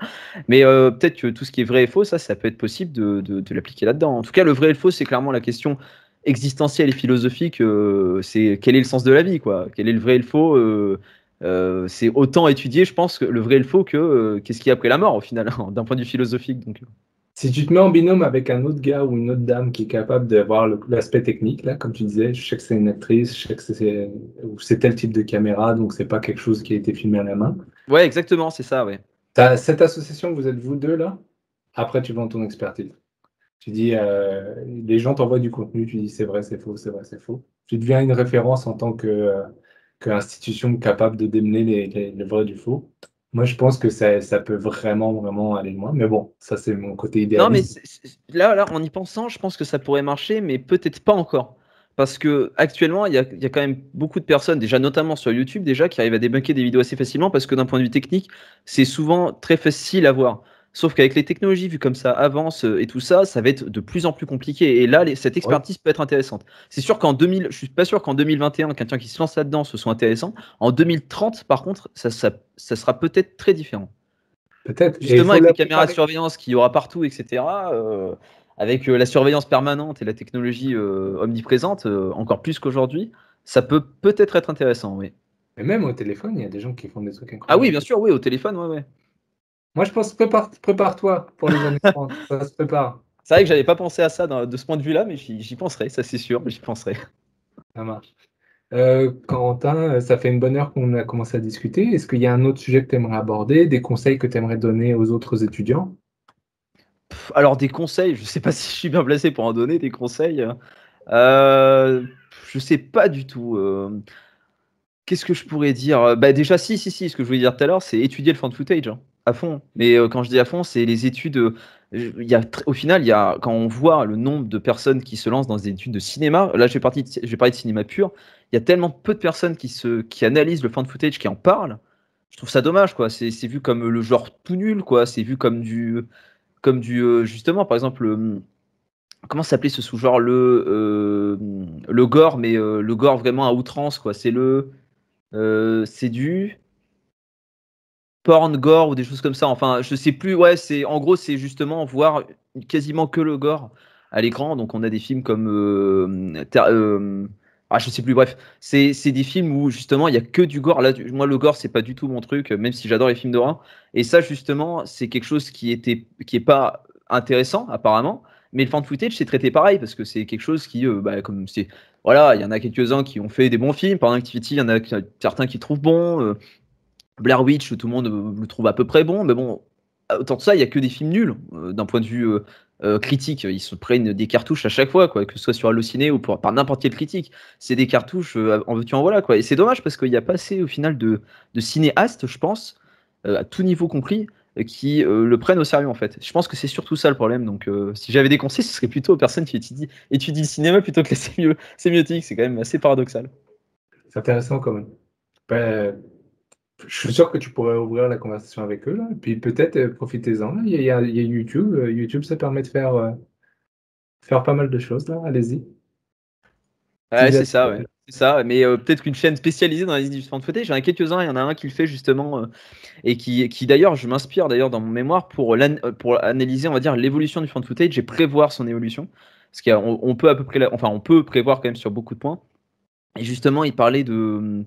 Mais euh, peut-être que tout ce qui est vrai et faux, ça, ça peut être possible de, l'appliquer là-dedans. En tout cas, le vrai et le faux, c'est clairement la question existentielle et philosophique. c'est quel est le sens de la vie, quoi Quel est le vrai et le faux C'est autant étudier, je pense, le vrai et le faux que qu'est-ce qu'il y a après la mort au final, d'un point de vue philosophique. Donc. Si tu te mets en binôme avec un autre gars ou une autre dame qui est capable d'avoir l'aspect technique, là, comme tu disais, je sais que c'est une actrice, je sais que euh, c'est, tel type de caméra, donc c'est pas quelque chose qui a été filmé à la main. Ouais, exactement, c'est ça, ouais. cette association, vous êtes vous deux là, après tu vends ton expertise. Tu dis, euh, les gens t'envoient du contenu, tu dis c'est vrai, c'est faux, c'est vrai, c'est faux. Tu deviens une référence en tant que, euh, qu'institution capable de démener les, les, le vrai du faux. Moi, je pense que ça, peut vraiment, vraiment aller loin. Mais bon, ça, c'est mon côté idéal. Non, mais là, en y pensant, je pense que ça pourrait marcher, mais peut-être pas encore. Parce que actuellement, il y, a, y, a, quand même beaucoup de personnes, déjà notamment sur YouTube, déjà qui arrivent à débunker des vidéos assez facilement parce que d'un point de vue technique, c'est souvent très facile à voir. Sauf qu'avec les technologies, vu comme ça avance euh, et tout ça, ça va être de plus en plus compliqué. Et là, cette expertise peut être intéressante. C'est sûr qu'en 2000, je suis pas sûr qu'en 2021, quelqu'un qui se lance là-dedans, ce soit intéressant. En 2030, par contre, ça, sera peut-être très différent. Peut-être. Justement, avec les caméras de surveillance qu'il y aura partout, etc. Euh, avec euh, la surveillance permanente et la technologie omniprésente, encore plus qu'aujourd'hui, ça peut peut-être être intéressant, oui. Mais même au téléphone, il y a des gens qui font des trucs incroyables. Ah oui, bien sûr, oui, au téléphone, ouais, ouais. Moi, je pense prépare, prépare-toi pour les années 30. ça se prépare. C'est vrai que j'avais pas pensé à ça de ce point de vue-là, mais j'y, penserai, ça c'est sûr, j'y penserai. Ça marche. Euh, Quentin, ça fait une bonne heure qu'on a commencé à discuter. Est-ce qu'il y a un autre sujet que tu aimerais aborder, des conseils que tu aimerais donner aux autres étudiants Alors des conseils, je ne sais pas si je suis bien placé pour en donner des conseils. Euh, je ne sais pas du tout. Euh, qu'est-ce que je pourrais dire bah, Déjà, si, si, si, ce que je voulais dire tout à l'heure, c'est étudier le fan footage. Hein à fond. Mais euh, quand je dis à fond, c'est les études. Euh, il y a, au final, y a, quand on voit le nombre de personnes qui se lancent dans des études de cinéma, là je vais, parler de, je vais parler de cinéma pur, il y a tellement peu de personnes qui, se, qui analysent le fan footage, qui en parlent. Je trouve ça dommage, quoi. C'est vu comme euh, le genre tout nul, quoi. C'est vu comme du. Comme du justement, par exemple, hmm, comment s'appelait ce sous-genre le, le gore, mais le gore vraiment à outrance, quoi. C'est le. c'est du porn gore ou des choses comme ça. Enfin, je sais plus. Ouais, c'est en gros, c'est justement voir quasiment que le gore à l'écran. Donc, on a des films comme euh, euh, ah, je sais plus. Bref, c'est des films où justement il y a que du gore. Là, moi, le gore, c'est pas du tout mon truc, même si j'adore les films d'horreur. Et ça, justement, c'est quelque chose qui était qui est pas intéressant apparemment. Mais le fan footage, c'est traité pareil parce que c'est quelque chose qui, euh, bah, comme c'est voilà, il y en a quelques uns qui ont fait des bons films. Par Activity, il y en a certains qui trouvent bon. Blair Witch, tout le monde euh, le trouve à peu près bon, mais bon, autant de ça, il n'y a que des films nuls euh, d'un point de vue euh, critique. Ils se prennent des cartouches à chaque fois, quoi, que ce soit sur Allociné ou par n'importe quelle critique. C'est des cartouches en veux-tu en voilà. Quoi. Et c'est dommage parce qu'il n'y a pas assez, au final, de, cinéastes, je pense, à tout niveau compris, qui le prennent au sérieux, en fait. Je pense que c'est surtout ça le problème. Donc, si j'avais des conseils, ce serait plutôt aux personnes qui étudient, le cinéma plutôt que les sémiotiques. C'est quand même assez paradoxal. C'est intéressant, quand même je suis sûr que tu pourrais ouvrir la conversation avec eux, là. Puis peut-être euh, profitez-en. Il, y, a YouTube. Euh, YouTube, ça permet de faire, euh, faire pas mal de choses, Allez-y. Ouais, c'est ça, C'est ça, mais peut-être qu'une chaîne spécialisée dans l'analyse du de fauteuil, j'en ai quelques-uns, il y en a un qui le fait justement, et qui, qui d'ailleurs, je m'inspire d'ailleurs dans mon mémoire pour, pour analyser, on va dire, l'évolution du front footage j'ai prévoir son évolution, parce qu'on on peut à peu près, enfin, on peut prévoir quand même sur beaucoup de points. Et justement, il parlait de,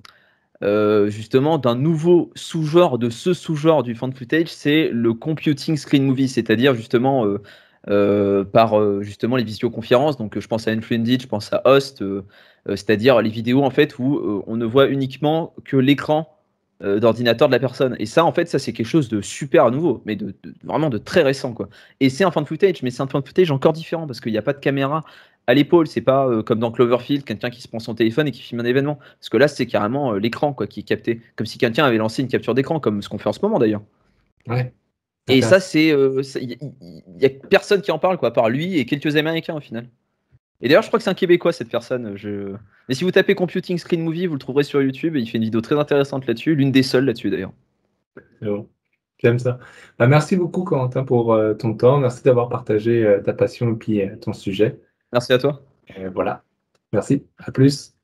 euh, justement d'un nouveau sous-genre de ce sous-genre du fan footage, c'est le computing screen movie, c'est-à-dire justement euh, euh, par justement les visioconférences. Donc je pense à Influenced, je pense à Host, c'est-à-dire les vidéos en fait où on ne voit uniquement que l'écran d'ordinateur de la personne. Et ça, en fait, ça c'est quelque chose de super nouveau, mais de, vraiment de très récent quoi. Et c'est un fan footage, mais c'est un fan footage encore différent parce qu'il n'y a pas de caméra à l'épaule. C'est pas euh, comme dans Cloverfield, quelqu'un qui se prend son téléphone et qui filme un événement. Parce que là, c'est carrément euh, l'écran quoi qui est capté, comme si quelqu'un avait lancé une capture d'écran, comme ce qu'on fait en ce moment d'ailleurs. Ouais. Et ça, c'est, il euh, n'y a personne qui en parle quoi, à part lui et quelques Américains au final. Et d'ailleurs, je crois que c'est un Québécois cette personne. Je... Mais si vous tapez Computing Screen Movie, vous le trouverez sur YouTube il fait une vidéo très intéressante là-dessus, l'une des seules là-dessus d'ailleurs. J'aime ça. Bah, merci beaucoup, Quentin pour ton temps. Merci d'avoir partagé ta passion et puis ton sujet. Merci à toi. voilà. Merci. À plus.